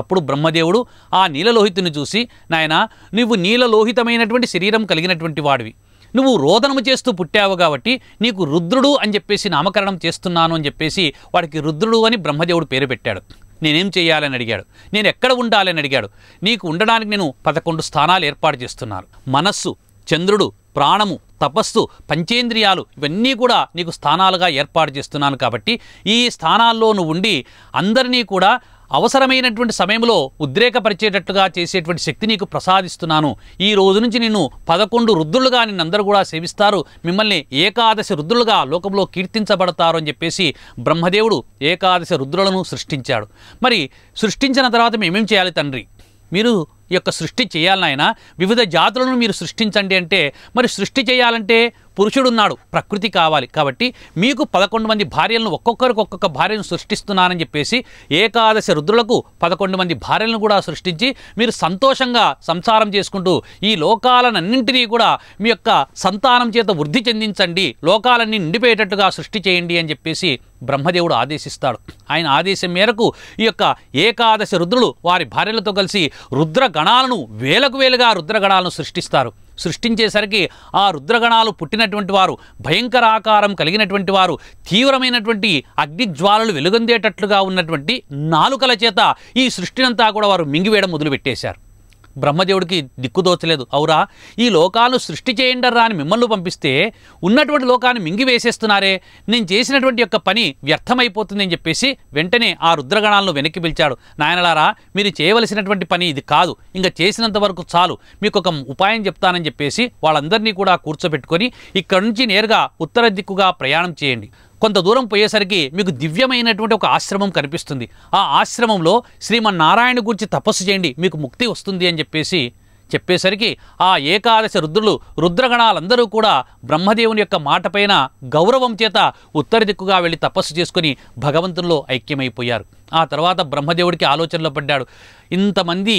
అప్పుడు బ్రహ్మదేవుడు ఆ నీలలోహితుని చూసి నాయన నువ్వు నీలలోహితమైనటువంటి శరీరం కలిగినటువంటి వాడివి నువ్వు రోదనము చేస్తూ పుట్టావు కాబట్టి నీకు రుద్రుడు అని చెప్పేసి నామకరణం చేస్తున్నాను అని చెప్పేసి వాడికి రుద్రుడు అని బ్రహ్మదేవుడు పేరు పెట్టాడు నేనేం చేయాలని అడిగాడు నేను ఎక్కడ ఉండాలని అడిగాడు నీకు ఉండడానికి నేను పదకొండు స్థానాలు ఏర్పాటు చేస్తున్నాను మనస్సు చంద్రుడు ప్రాణము తపస్సు పంచేంద్రియాలు ఇవన్నీ కూడా నీకు స్థానాలుగా ఏర్పాటు చేస్తున్నాను కాబట్టి ఈ స్థానాల్లో నువ్వు ఉండి అందరినీ కూడా అవసరమైనటువంటి సమయంలో ఉద్రేకపరిచేటట్లుగా చేసేటువంటి శక్తి నీకు ప్రసాదిస్తున్నాను ఈ రోజు నుంచి నేను పదకొండు రుద్రులుగా నిన్నందరూ కూడా సేవిస్తారు మిమ్మల్ని ఏకాదశి రుద్రులుగా లోకంలో కీర్తించబడతారు అని చెప్పేసి బ్రహ్మదేవుడు ఏకాదశి రుద్రులను సృష్టించాడు మరి సృష్టించిన తర్వాత మేమేం చేయాలి తండ్రి మీరు యొక్క సృష్టి చేయాలనాయన వివిధ జాతులను మీరు సృష్టించండి అంటే మరి సృష్టి చేయాలంటే పురుషుడున్నాడు ప్రకృతి కావాలి కాబట్టి మీకు పదకొండు మంది భార్యలను ఒక్కొక్కరికి ఒక్కొక్క భార్యను సృష్టిస్తున్నానని చెప్పేసి ఏకాదశి రుద్రులకు పదకొండు మంది భార్యలను కూడా సృష్టించి మీరు సంతోషంగా సంసారం చేసుకుంటూ ఈ లోకాలనన్నింటినీ కూడా మీ యొక్క సంతానం చేత వృద్ధి చెందించండి లోకాలన్నీ నిండిపోయేటట్టుగా సృష్టి చేయండి అని చెప్పేసి బ్రహ్మదేవుడు ఆదేశిస్తాడు ఆయన ఆదేశం మేరకు ఈ యొక్క ఏకాదశి రుద్రులు వారి భార్యలతో కలిసి రుద్ర గణాలను వేలకు వేలుగా రుద్రగణాలను సృష్టిస్తారు సృష్టించేసరికి ఆ రుద్రగణాలు పుట్టినటువంటి వారు భయంకర ఆకారం కలిగినటువంటి వారు తీవ్రమైనటువంటి అగ్నిజ్వాలలు వెలుగొందేటట్లుగా ఉన్నటువంటి నాలుకల చేత ఈ సృష్టినంతా కూడా వారు మింగివేయడం మొదలుపెట్టేశారు బ్రహ్మదేవుడికి దిక్కుదోచలేదు అవురా ఈ లోకాలు సృష్టి చేయండర్రా అని మిమ్మల్ని పంపిస్తే ఉన్నటువంటి లోకాన్ని మింగివేసేస్తున్నారే నేను చేసినటువంటి యొక్క పని వ్యర్థమైపోతుందని చెప్పేసి వెంటనే ఆ రుద్రగణాలను వెనక్కి పిలిచాడు నాయనలారా మీరు చేయవలసినటువంటి పని ఇది కాదు ఇంకా చేసినంత వరకు చాలు మీకు ఒక ఉపాయం చెప్తానని చెప్పేసి వాళ్ళందరినీ కూడా కూర్చోబెట్టుకొని ఇక్కడి నుంచి నేరుగా ఉత్తర దిక్కుగా ప్రయాణం చేయండి కొంత దూరం పోయేసరికి మీకు దివ్యమైనటువంటి ఒక ఆశ్రమం కనిపిస్తుంది ఆ ఆశ్రమంలో శ్రీమన్నారాయణ గురించి తపస్సు చేయండి మీకు ముక్తి వస్తుంది అని చెప్పేసి చెప్పేసరికి ఆ ఏకాదశ రుద్రులు రుద్రగణాలందరూ కూడా బ్రహ్మదేవుని యొక్క మాట పైన గౌరవం చేత ఉత్తర దిక్కుగా వెళ్ళి తపస్సు చేసుకుని భగవంతుల్లో ఐక్యమైపోయారు ఆ తర్వాత బ్రహ్మదేవుడికి ఆలోచనలో పడ్డాడు ఇంతమంది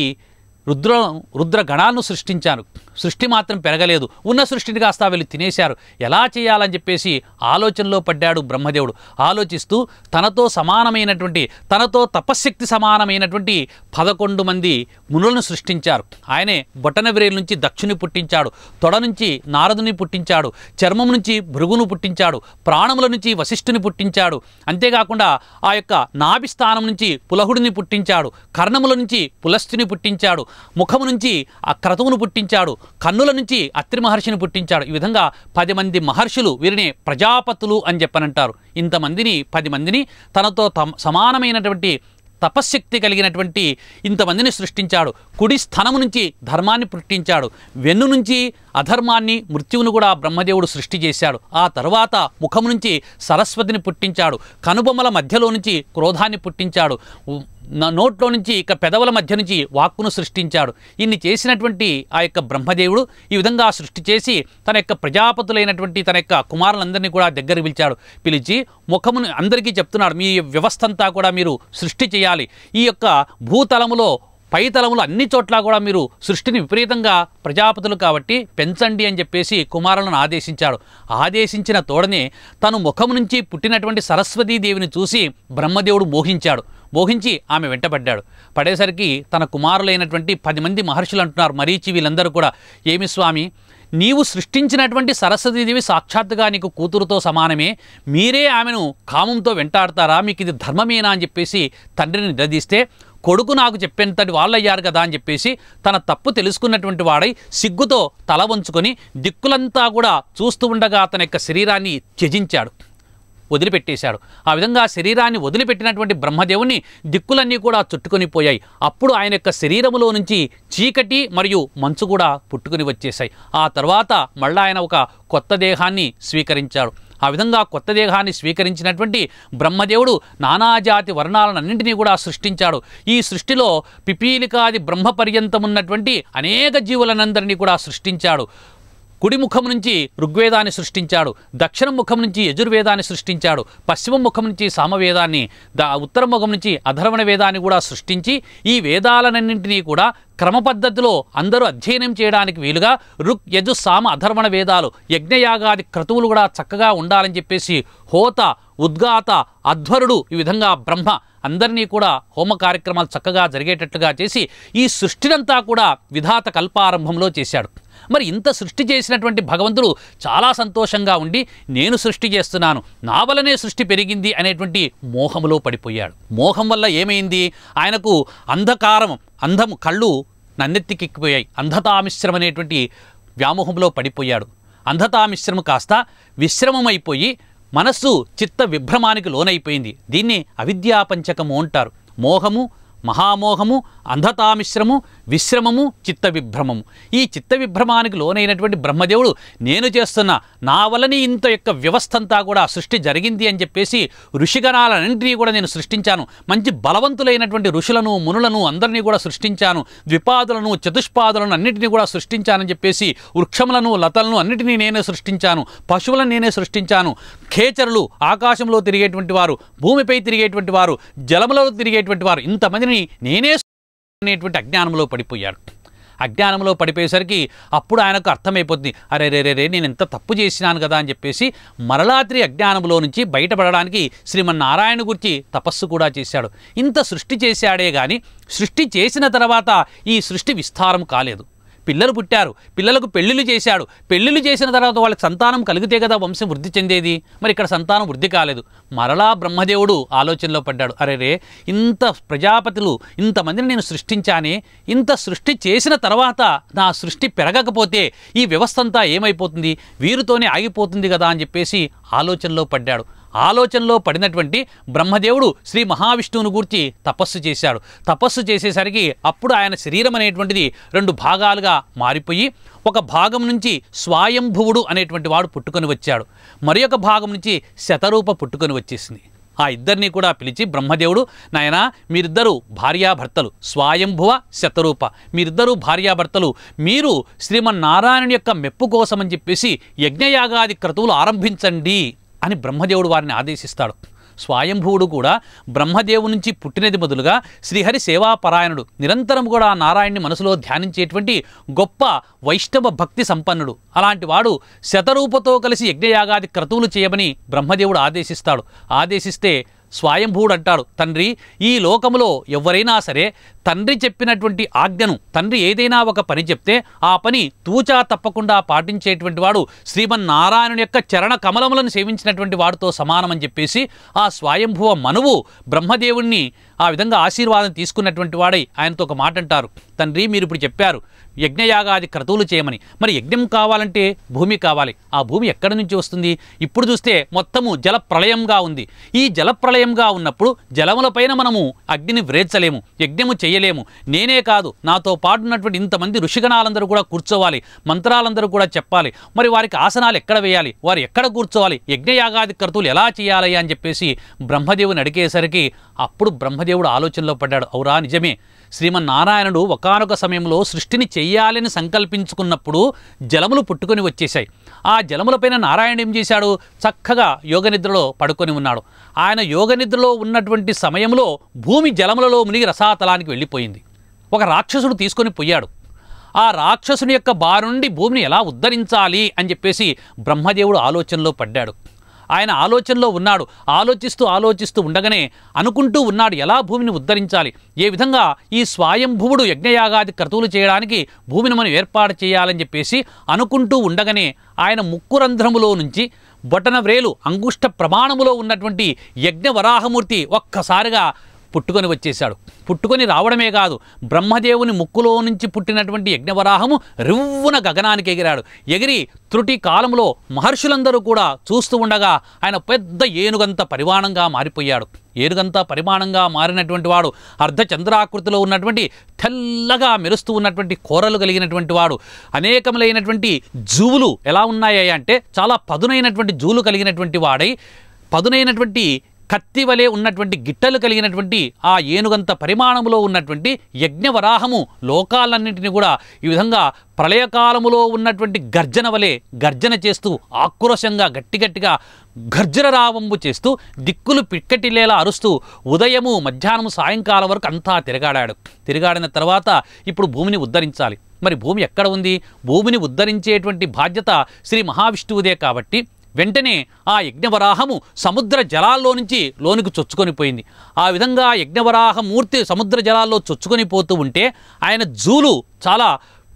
రుద్ర రుద్ర గణాలను సృష్టించాను సృష్టి మాత్రం పెరగలేదు ఉన్న సృష్టిని కాస్త వీళ్ళు తినేశారు ఎలా చేయాలని చెప్పేసి ఆలోచనలో పడ్డాడు బ్రహ్మదేవుడు ఆలోచిస్తూ తనతో సమానమైనటువంటి తనతో తపశ్శక్తి సమానమైనటువంటి పదకొండు మంది మునులను సృష్టించారు ఆయనే బొటనవిరేలు నుంచి దక్షుని పుట్టించాడు తొడ నుంచి నారదుని పుట్టించాడు చర్మం నుంచి భృగును పుట్టించాడు ప్రాణముల నుంచి వశిష్ఠుని పుట్టించాడు అంతేకాకుండా ఆ యొక్క నాభిస్థానం నుంచి పులహుడిని పుట్టించాడు కర్ణముల నుంచి పులస్థుని పుట్టించాడు ముఖము నుంచి ఆ క్రతువును పుట్టించాడు కన్నుల నుంచి అత్రి మహర్షిని పుట్టించాడు ఈ విధంగా పది మంది మహర్షులు వీరిని ప్రజాపతులు అని చెప్పనంటారు ఇంతమందిని పది మందిని తనతో సమానమైనటువంటి తపశ్శక్తి కలిగినటువంటి ఇంతమందిని సృష్టించాడు కుడి స్థనము నుంచి ధర్మాన్ని పుట్టించాడు వెన్ను నుంచి అధర్మాన్ని మృత్యువును కూడా బ్రహ్మదేవుడు సృష్టి చేశాడు ఆ తర్వాత ముఖం నుంచి సరస్వతిని పుట్టించాడు కనుబొమ్మల మధ్యలో నుంచి క్రోధాన్ని పుట్టించాడు నా నోట్లో నుంచి ఇక పెదవుల మధ్య నుంచి వాక్కును సృష్టించాడు ఇన్ని చేసినటువంటి ఆ యొక్క బ్రహ్మదేవుడు ఈ విధంగా సృష్టి చేసి తన యొక్క ప్రజాపతులైనటువంటి తన యొక్క కుమారులందరినీ కూడా దగ్గర పిలిచాడు పిలిచి ముఖమును అందరికీ చెప్తున్నాడు మీ వ్యవస్థంతా కూడా మీరు సృష్టి చేయాలి ఈ యొక్క భూతలములో పైతలములు అన్ని చోట్ల కూడా మీరు సృష్టిని విపరీతంగా ప్రజాపతులు కాబట్టి పెంచండి అని చెప్పేసి కుమారులను ఆదేశించాడు ఆదేశించిన తోడనే తను ముఖం నుంచి పుట్టినటువంటి సరస్వతీదేవిని చూసి బ్రహ్మదేవుడు మోహించాడు మోహించి ఆమె వెంటబడ్డాడు పడేసరికి తన కుమారులైనటువంటి పది మంది మహర్షులు అంటున్నారు మరీచి వీళ్ళందరూ కూడా ఏమి స్వామి నీవు సృష్టించినటువంటి సరస్వతీదేవి సాక్షాత్తుగా నీకు కూతురుతో సమానమే మీరే ఆమెను కామంతో వెంటాడతారా మీకు ఇది ధర్మమేనా అని చెప్పేసి తండ్రిని నిలదీస్తే కొడుకు నాకు చెప్పేంతటి వాళ్ళయ్యారు కదా అని చెప్పేసి తన తప్పు తెలుసుకున్నటువంటి వాడై సిగ్గుతో తల వంచుకొని దిక్కులంతా కూడా చూస్తూ ఉండగా అతని యొక్క శరీరాన్ని త్యజించాడు వదిలిపెట్టేశాడు ఆ విధంగా శరీరాన్ని వదిలిపెట్టినటువంటి బ్రహ్మదేవుని దిక్కులన్నీ కూడా చుట్టుకొని పోయాయి అప్పుడు ఆయన యొక్క శరీరములో నుంచి చీకటి మరియు మంచు కూడా పుట్టుకుని వచ్చేశాయి ఆ తర్వాత మళ్ళీ ఆయన ఒక కొత్త దేహాన్ని స్వీకరించాడు ఆ విధంగా కొత్త దేహాన్ని స్వీకరించినటువంటి బ్రహ్మదేవుడు నానాజాతి వర్ణాలన్నింటినీ కూడా సృష్టించాడు ఈ సృష్టిలో పిపీలికాది బ్రహ్మ పర్యంతం ఉన్నటువంటి అనేక జీవులనందరినీ కూడా సృష్టించాడు కుడిముఖం నుంచి ఋగ్వేదాన్ని సృష్టించాడు దక్షిణ ముఖం నుంచి యజుర్వేదాన్ని సృష్టించాడు పశ్చిమ ముఖం నుంచి సామవేదాన్ని దా ఉత్తర ముఖం నుంచి అధర్వణ వేదాన్ని కూడా సృష్టించి ఈ వేదాలన్నింటినీ కూడా క్రమపద్ధతిలో అందరూ అధ్యయనం చేయడానికి వీలుగా రుక్ యజు సామ అధర్వణ వేదాలు యజ్ఞయాగాది క్రతువులు కూడా చక్కగా ఉండాలని చెప్పేసి హోత ఉద్గాత అధ్వరుడు ఈ విధంగా బ్రహ్మ అందరినీ కూడా హోమ కార్యక్రమాలు చక్కగా జరిగేటట్లుగా చేసి ఈ సృష్టినంతా కూడా విధాత కల్పారంభంలో చేశాడు మరి ఇంత సృష్టి చేసినటువంటి భగవంతుడు చాలా సంతోషంగా ఉండి నేను సృష్టి చేస్తున్నాను నా వలనే సృష్టి పెరిగింది అనేటువంటి మోహంలో పడిపోయాడు మోహం వల్ల ఏమైంది ఆయనకు అంధకారం అంధం కళ్ళు నన్నెత్తికెక్కిపోయాయి అంధతామిశ్రం అనేటువంటి వ్యామోహంలో పడిపోయాడు అంధతామిశ్రము కాస్త విశ్రమమైపోయి మనస్సు చిత్త విభ్రమానికి లోనైపోయింది దీన్ని అవిద్యాపంచకము అంటారు మోహము మహామోహము అంధతామిశ్రము విశ్రమము చిత్త విభ్రమము ఈ చిత్త విభ్రమానికి లోనైనటువంటి బ్రహ్మదేవుడు నేను చేస్తున్న నా వలని ఇంత యొక్క వ్యవస్థ అంతా కూడా సృష్టి జరిగింది అని చెప్పేసి ఋషిగణాలన్నింటినీ కూడా నేను సృష్టించాను మంచి బలవంతులైనటువంటి ఋషులను మునులను అందరినీ కూడా సృష్టించాను ద్విపాదులను చతుష్పాదులను అన్నిటినీ కూడా సృష్టించానని చెప్పేసి వృక్షములను లతలను అన్నిటినీ నేనే సృష్టించాను పశువులను నేనే సృష్టించాను ఖేచరులు ఆకాశంలో తిరిగేటువంటి వారు భూమిపై తిరిగేటువంటి వారు జలములలో తిరిగేటువంటి వారు ఇంతమందిని కానీ నేనే అనేటువంటి అజ్ఞానంలో పడిపోయాడు అజ్ఞానంలో పడిపోయేసరికి అప్పుడు ఆయనకు అర్థమైపోతుంది అరే రే రే నేను ఎంత తప్పు చేసినాను కదా అని చెప్పేసి మరలాత్రి అజ్ఞానంలో నుంచి బయటపడడానికి శ్రీమన్నారాయణ గురించి తపస్సు కూడా చేశాడు ఇంత సృష్టి చేశాడే కానీ సృష్టి చేసిన తర్వాత ఈ సృష్టి విస్తారం కాలేదు పిల్లలు పుట్టారు పిల్లలకు పెళ్ళిళ్ళు చేశాడు పెళ్ళిళ్ళు చేసిన తర్వాత వాళ్ళకి సంతానం కలిగితే కదా వంశం వృద్ధి చెందేది మరి ఇక్కడ సంతానం వృద్ధి కాలేదు మరలా బ్రహ్మదేవుడు ఆలోచనలో పడ్డాడు అరే రే ఇంత ప్రజాపతులు ఇంతమందిని నేను సృష్టించానే ఇంత సృష్టి చేసిన తర్వాత నా సృష్టి పెరగకపోతే ఈ వ్యవస్థ అంతా ఏమైపోతుంది వీరితోనే ఆగిపోతుంది కదా అని చెప్పేసి ఆలోచనలో పడ్డాడు ఆలోచనలో పడినటువంటి బ్రహ్మదేవుడు శ్రీ మహావిష్ణువును గూర్చి తపస్సు చేశాడు తపస్సు చేసేసరికి అప్పుడు ఆయన శరీరం అనేటువంటిది రెండు భాగాలుగా మారిపోయి ఒక భాగం నుంచి స్వాయంభువుడు అనేటువంటి వాడు పుట్టుకొని వచ్చాడు మరి భాగం నుంచి శతరూప పుట్టుకొని వచ్చేసింది ఆ ఇద్దరిని కూడా పిలిచి బ్రహ్మదేవుడు నాయన మీరిద్దరూ భార్యాభర్తలు స్వాయంభువ శతరూప మీరిద్దరూ భార్యాభర్తలు మీరు శ్రీమన్నారాయణుని యొక్క మెప్పు కోసమని చెప్పేసి యజ్ఞయాగాది క్రతువులు ఆరంభించండి అని బ్రహ్మదేవుడు వారిని ఆదేశిస్తాడు స్వయంభువుడు కూడా బ్రహ్మదేవు నుంచి పుట్టినది బదులుగా శ్రీహరి సేవాపరాయణుడు నిరంతరం కూడా నారాయణ్ణి మనసులో ధ్యానించేటువంటి గొప్ప వైష్ణవ భక్తి సంపన్నుడు అలాంటి వాడు శతరూపతో కలిసి యజ్ఞయాగాది క్రతువులు చేయమని బ్రహ్మదేవుడు ఆదేశిస్తాడు ఆదేశిస్తే అంటాడు తండ్రి ఈ లోకములో ఎవరైనా సరే తండ్రి చెప్పినటువంటి ఆజ్ఞను తండ్రి ఏదైనా ఒక పని చెప్తే ఆ పని తూచా తప్పకుండా పాటించేటువంటి వాడు శ్రీమన్నారాయణుని యొక్క చరణ కమలములను సేవించినటువంటి వాడితో సమానమని చెప్పేసి ఆ స్వయంభువ మనువు బ్రహ్మదేవుణ్ణి ఆ విధంగా ఆశీర్వాదం తీసుకున్నటువంటి వాడై ఆయనతో ఒక మాట అంటారు తండ్రి మీరు ఇప్పుడు చెప్పారు యజ్ఞయాగాది క్రతువులు చేయమని మరి యజ్ఞం కావాలంటే భూమి కావాలి ఆ భూమి ఎక్కడి నుంచి వస్తుంది ఇప్పుడు చూస్తే మొత్తము జల ప్రళయంగా ఉంది ఈ జల ప్రళయంగా ఉన్నప్పుడు జలములపైన మనము అగ్నిని వ్రేచలేము యజ్ఞము చేయలేము నేనే కాదు నాతో పాటున్నటువంటి ఇంతమంది ఋషిగణాలందరూ కూడా కూర్చోవాలి మంత్రాలందరూ కూడా చెప్పాలి మరి వారికి ఆసనాలు ఎక్కడ వేయాలి వారు ఎక్కడ కూర్చోవాలి యజ్ఞయాగాది క్రతువులు ఎలా చేయాలి అని చెప్పేసి బ్రహ్మదేవుని అడిగేసరికి అప్పుడు బ్రహ్మ బ్రహ్మదేవుడు ఆలోచనలో పడ్డాడు అవురా నిజమే శ్రీమన్నారాయణుడు ఒకనొక సమయంలో సృష్టిని చెయ్యాలని సంకల్పించుకున్నప్పుడు జలములు పుట్టుకొని వచ్చేశాయి ఆ జలములపైన నారాయణ ఏం చేశాడు చక్కగా యోగనిద్రలో పడుకొని ఉన్నాడు ఆయన యోగనిద్రలో ఉన్నటువంటి సమయంలో భూమి జలములలో మునిగి రసాతలానికి వెళ్ళిపోయింది ఒక రాక్షసుడు తీసుకొని పోయాడు ఆ రాక్షసుని యొక్క బారుండి భూమిని ఎలా ఉద్ధరించాలి అని చెప్పేసి బ్రహ్మదేవుడు ఆలోచనలో పడ్డాడు ఆయన ఆలోచనలో ఉన్నాడు ఆలోచిస్తూ ఆలోచిస్తూ ఉండగానే అనుకుంటూ ఉన్నాడు ఎలా భూమిని ఉద్ధరించాలి ఏ విధంగా ఈ స్వయంభువుడు యజ్ఞయాగాది క్రతువులు చేయడానికి భూమిని మనం ఏర్పాటు చేయాలని చెప్పేసి అనుకుంటూ ఉండగానే ఆయన ముక్కురంధ్రములో నుంచి వ్రేలు అంగుష్ట ప్రమాణములో ఉన్నటువంటి యజ్ఞవరాహమూర్తి ఒక్కసారిగా పుట్టుకొని వచ్చేశాడు పుట్టుకొని రావడమే కాదు బ్రహ్మదేవుని ముక్కులో నుంచి పుట్టినటువంటి యజ్ఞవరాహము రివ్వున గగనానికి ఎగిరాడు ఎగిరి త్రుటి కాలంలో మహర్షులందరూ కూడా చూస్తూ ఉండగా ఆయన పెద్ద ఏనుగంత పరిమాణంగా మారిపోయాడు ఏనుగంతా పరిమాణంగా మారినటువంటి వాడు అర్ధచంద్రాకృతిలో ఉన్నటువంటి తెల్లగా మెరుస్తూ ఉన్నటువంటి కూరలు కలిగినటువంటి వాడు అనేకములైనటువంటి జూవులు ఎలా ఉన్నాయా అంటే చాలా పదునైనటువంటి జూలు కలిగినటువంటి వాడై పదునైనటువంటి కత్తి వలె ఉన్నటువంటి గిట్టలు కలిగినటువంటి ఆ ఏనుగంత పరిమాణములో ఉన్నటువంటి యజ్ఞవరాహము లోకాలన్నింటినీ కూడా ఈ విధంగా ప్రళయకాలములో ఉన్నటువంటి గర్జన వలె గర్జన చేస్తూ ఆక్రోశంగా గట్టిగట్టిగా గర్జన రావంబు చేస్తూ దిక్కులు పిక్కటిల్లేలా అరుస్తూ ఉదయము మధ్యాహ్నము సాయంకాలం వరకు అంతా తిరగాడాడు తిరగాడిన తర్వాత ఇప్పుడు భూమిని ఉద్ధరించాలి మరి భూమి ఎక్కడ ఉంది భూమిని ఉద్ధరించేటువంటి బాధ్యత శ్రీ మహావిష్ణువుదే కాబట్టి వెంటనే ఆ యజ్ఞవరాహము సముద్ర జలాల్లో నుంచి లోనికి చొచ్చుకొని పోయింది ఆ విధంగా యజ్ఞవరాహమూర్తి సముద్ర జలాల్లో చొచ్చుకొని పోతూ ఉంటే ఆయన జూలు చాలా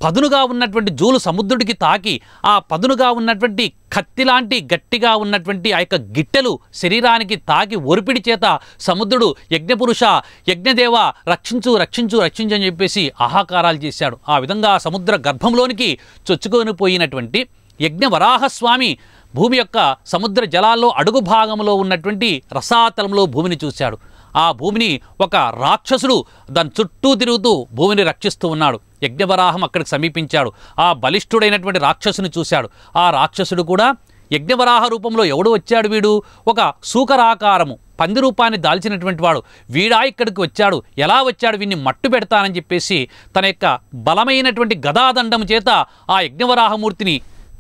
పదునుగా ఉన్నటువంటి జూలు సముద్రుడికి తాకి ఆ పదునుగా ఉన్నటువంటి కత్తి లాంటి గట్టిగా ఉన్నటువంటి ఆ యొక్క గిట్టెలు శరీరానికి తాకి ఒరిపిడి చేత సముద్రుడు యజ్ఞపురుష యజ్ఞదేవ రక్షించు రక్షించు రక్షించు అని చెప్పేసి ఆహాకారాలు చేశాడు ఆ విధంగా సముద్ర గర్భంలోనికి చొచ్చుకొని పోయినటువంటి యజ్ఞవరాహస్వామి భూమి యొక్క సముద్ర జలాల్లో అడుగు భాగంలో ఉన్నటువంటి రసాతలంలో భూమిని చూశాడు ఆ భూమిని ఒక రాక్షసుడు దాని చుట్టూ తిరుగుతూ భూమిని రక్షిస్తూ ఉన్నాడు యజ్ఞవరాహం అక్కడికి సమీపించాడు ఆ బలిష్ఠుడైనటువంటి రాక్షసుని చూశాడు ఆ రాక్షసుడు కూడా యజ్ఞవరాహ రూపంలో ఎవడు వచ్చాడు వీడు ఒక సూకరాకారము పంది రూపాన్ని దాల్చినటువంటి వాడు వీడా ఇక్కడికి వచ్చాడు ఎలా వచ్చాడు వీడిని మట్టు పెడతానని చెప్పేసి తన యొక్క బలమైనటువంటి గదాదండం చేత ఆ యజ్ఞవరాహమూర్తిని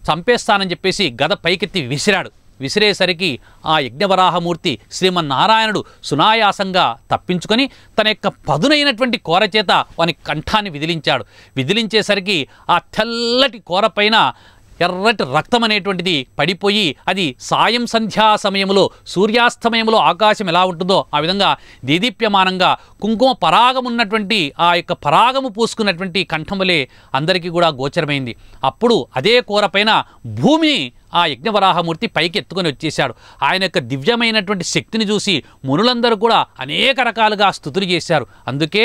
చంపేస్తానని చెప్పేసి గద పైకెత్తి విసిరాడు విసిరేసరికి ఆ యజ్ఞవరాహమూర్తి శ్రీమన్నారాయణుడు సునాయాసంగా తప్పించుకొని తన యొక్క పదునైనటువంటి కోరచేత చేత వాని కంఠాన్ని విదిలించాడు విదిలించేసరికి ఆ తెల్లటి కోరపైన పైన ఎర్రటి రక్తం అనేటువంటిది పడిపోయి అది సాయం సంధ్యా సమయంలో సూర్యాస్తమయంలో ఆకాశం ఎలా ఉంటుందో ఆ విధంగా దేదీప్యమానంగా కుంకుమ పరాగం ఉన్నటువంటి ఆ యొక్క పరాగము పూసుకున్నటువంటి కంఠములే అందరికీ కూడా గోచరమైంది అప్పుడు అదే కూరపైన భూమిని ఆ యజ్ఞవరాహమూర్తి పైకి ఎత్తుకొని వచ్చేశాడు ఆయన యొక్క దివ్యమైనటువంటి శక్తిని చూసి మునులందరూ కూడా అనేక రకాలుగా స్థుతులు చేశారు అందుకే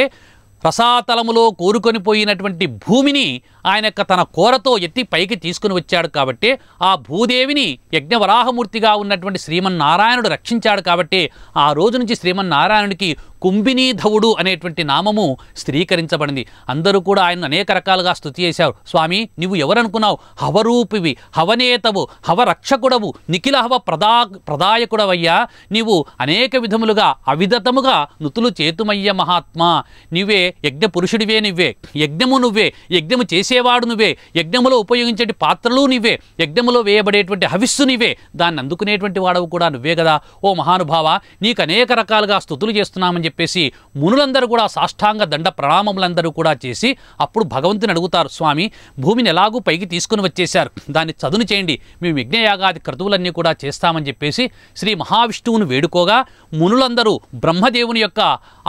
రసాతలములో కోరుకొని పోయినటువంటి భూమిని ఆయన యొక్క తన కోరతో ఎత్తి పైకి తీసుకుని వచ్చాడు కాబట్టి ఆ భూదేవిని యజ్ఞవరాహమూర్తిగా ఉన్నటువంటి శ్రీమన్నారాయణుడు రక్షించాడు కాబట్టి ఆ రోజు నుంచి శ్రీమన్నారాయణుడికి కుంభినీధవుడు అనేటువంటి నామము స్థిరీకరించబడింది అందరూ కూడా ఆయన అనేక రకాలుగా స్థుతి చేశారు స్వామి నువ్వు ఎవరనుకున్నావు హవరూపివి హవనేతవు హవరక్షకుడవు నిఖిల హవ ప్రదా ప్రదాయకుడవయ్యా నీవు అనేక విధములుగా అవిధతముగా నుతులు చేతుమయ్య మహాత్మా నువ్వే యజ్ఞ పురుషుడివే నువ్వే యజ్ఞము నువ్వే యజ్ఞము చేసేవాడు నువ్వే యజ్ఞములో ఉపయోగించే పాత్రలు నువ్వే యజ్ఞములో వేయబడేటువంటి హవిస్సు నువ్వే దాన్ని అందుకునేటువంటి వాడవు కూడా నువ్వే కదా ఓ మహానుభావ నీకు అనేక రకాలుగా స్థుతులు చేస్తున్నామని చెప్పి చెప్పేసి మునులందరూ కూడా సాష్టాంగ దండ ప్రణామములందరూ కూడా చేసి అప్పుడు భగవంతుని అడుగుతారు స్వామి భూమిని ఎలాగూ పైకి తీసుకుని వచ్చేశారు దాన్ని చదును చేయండి మేము యజ్ఞయాగాది క్రతువులన్నీ కూడా చేస్తామని చెప్పేసి శ్రీ మహావిష్ణువును వేడుకోగా మునులందరూ బ్రహ్మదేవుని యొక్క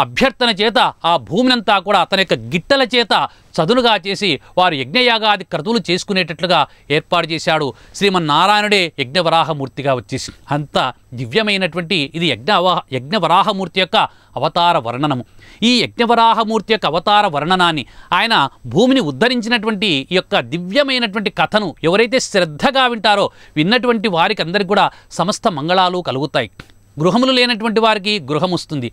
అభ్యర్థన చేత ఆ భూమినంతా కూడా అతని యొక్క గిట్టల చేత చదునుగా చేసి వారు యజ్ఞయాగాది క్రతువులు చేసుకునేటట్లుగా ఏర్పాటు చేశాడు శ్రీమన్నారాయణుడే యజ్ఞవరాహమూర్తిగా వచ్చేసి అంత దివ్యమైనటువంటి ఇది యజ్ఞ యజ్ఞవరాహమూర్తి యొక్క అవతార వర్ణనము ఈ యజ్ఞవరాహమూర్తి యొక్క అవతార వర్ణనాన్ని ఆయన భూమిని ఉద్ధరించినటువంటి ఈ యొక్క దివ్యమైనటువంటి కథను ఎవరైతే శ్రద్ధగా వింటారో విన్నటువంటి వారికి అందరికి కూడా సమస్త మంగళాలు కలుగుతాయి గృహములు లేనటువంటి వారికి గృహం వస్తుంది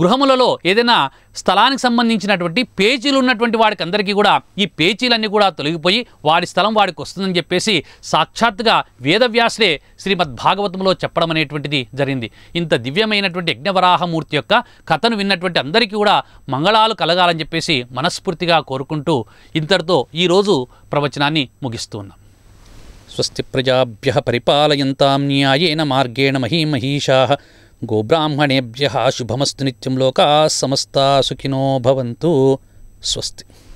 గృహములలో ఏదైనా స్థలానికి సంబంధించినటువంటి పేచీలు ఉన్నటువంటి వాడికి అందరికీ కూడా ఈ పేచీలన్నీ కూడా తొలగిపోయి వాడి స్థలం వాడికి వస్తుందని చెప్పేసి సాక్షాత్గా వేదవ్యాసుడే శ్రీమద్ భాగవతంలో చెప్పడం అనేటువంటిది జరిగింది ఇంత దివ్యమైనటువంటి యజ్ఞవరాహమూర్తి యొక్క కథను విన్నటువంటి అందరికీ కూడా మంగళాలు కలగాలని చెప్పేసి మనస్ఫూర్తిగా కోరుకుంటూ ఇంతటితో ఈరోజు ప్రవచనాన్ని ముగిస్తూ ఉన్నాం స్వస్తి ప్రజాభ్య పరిపాలయంతాం న్యాయేన మార్గేణ మహీమహీషా గోబ్రాహ్మణేభ్య శుభమస్తు నిత్యం లోకా సమస్త సుఖినో భవంతు స్వస్తి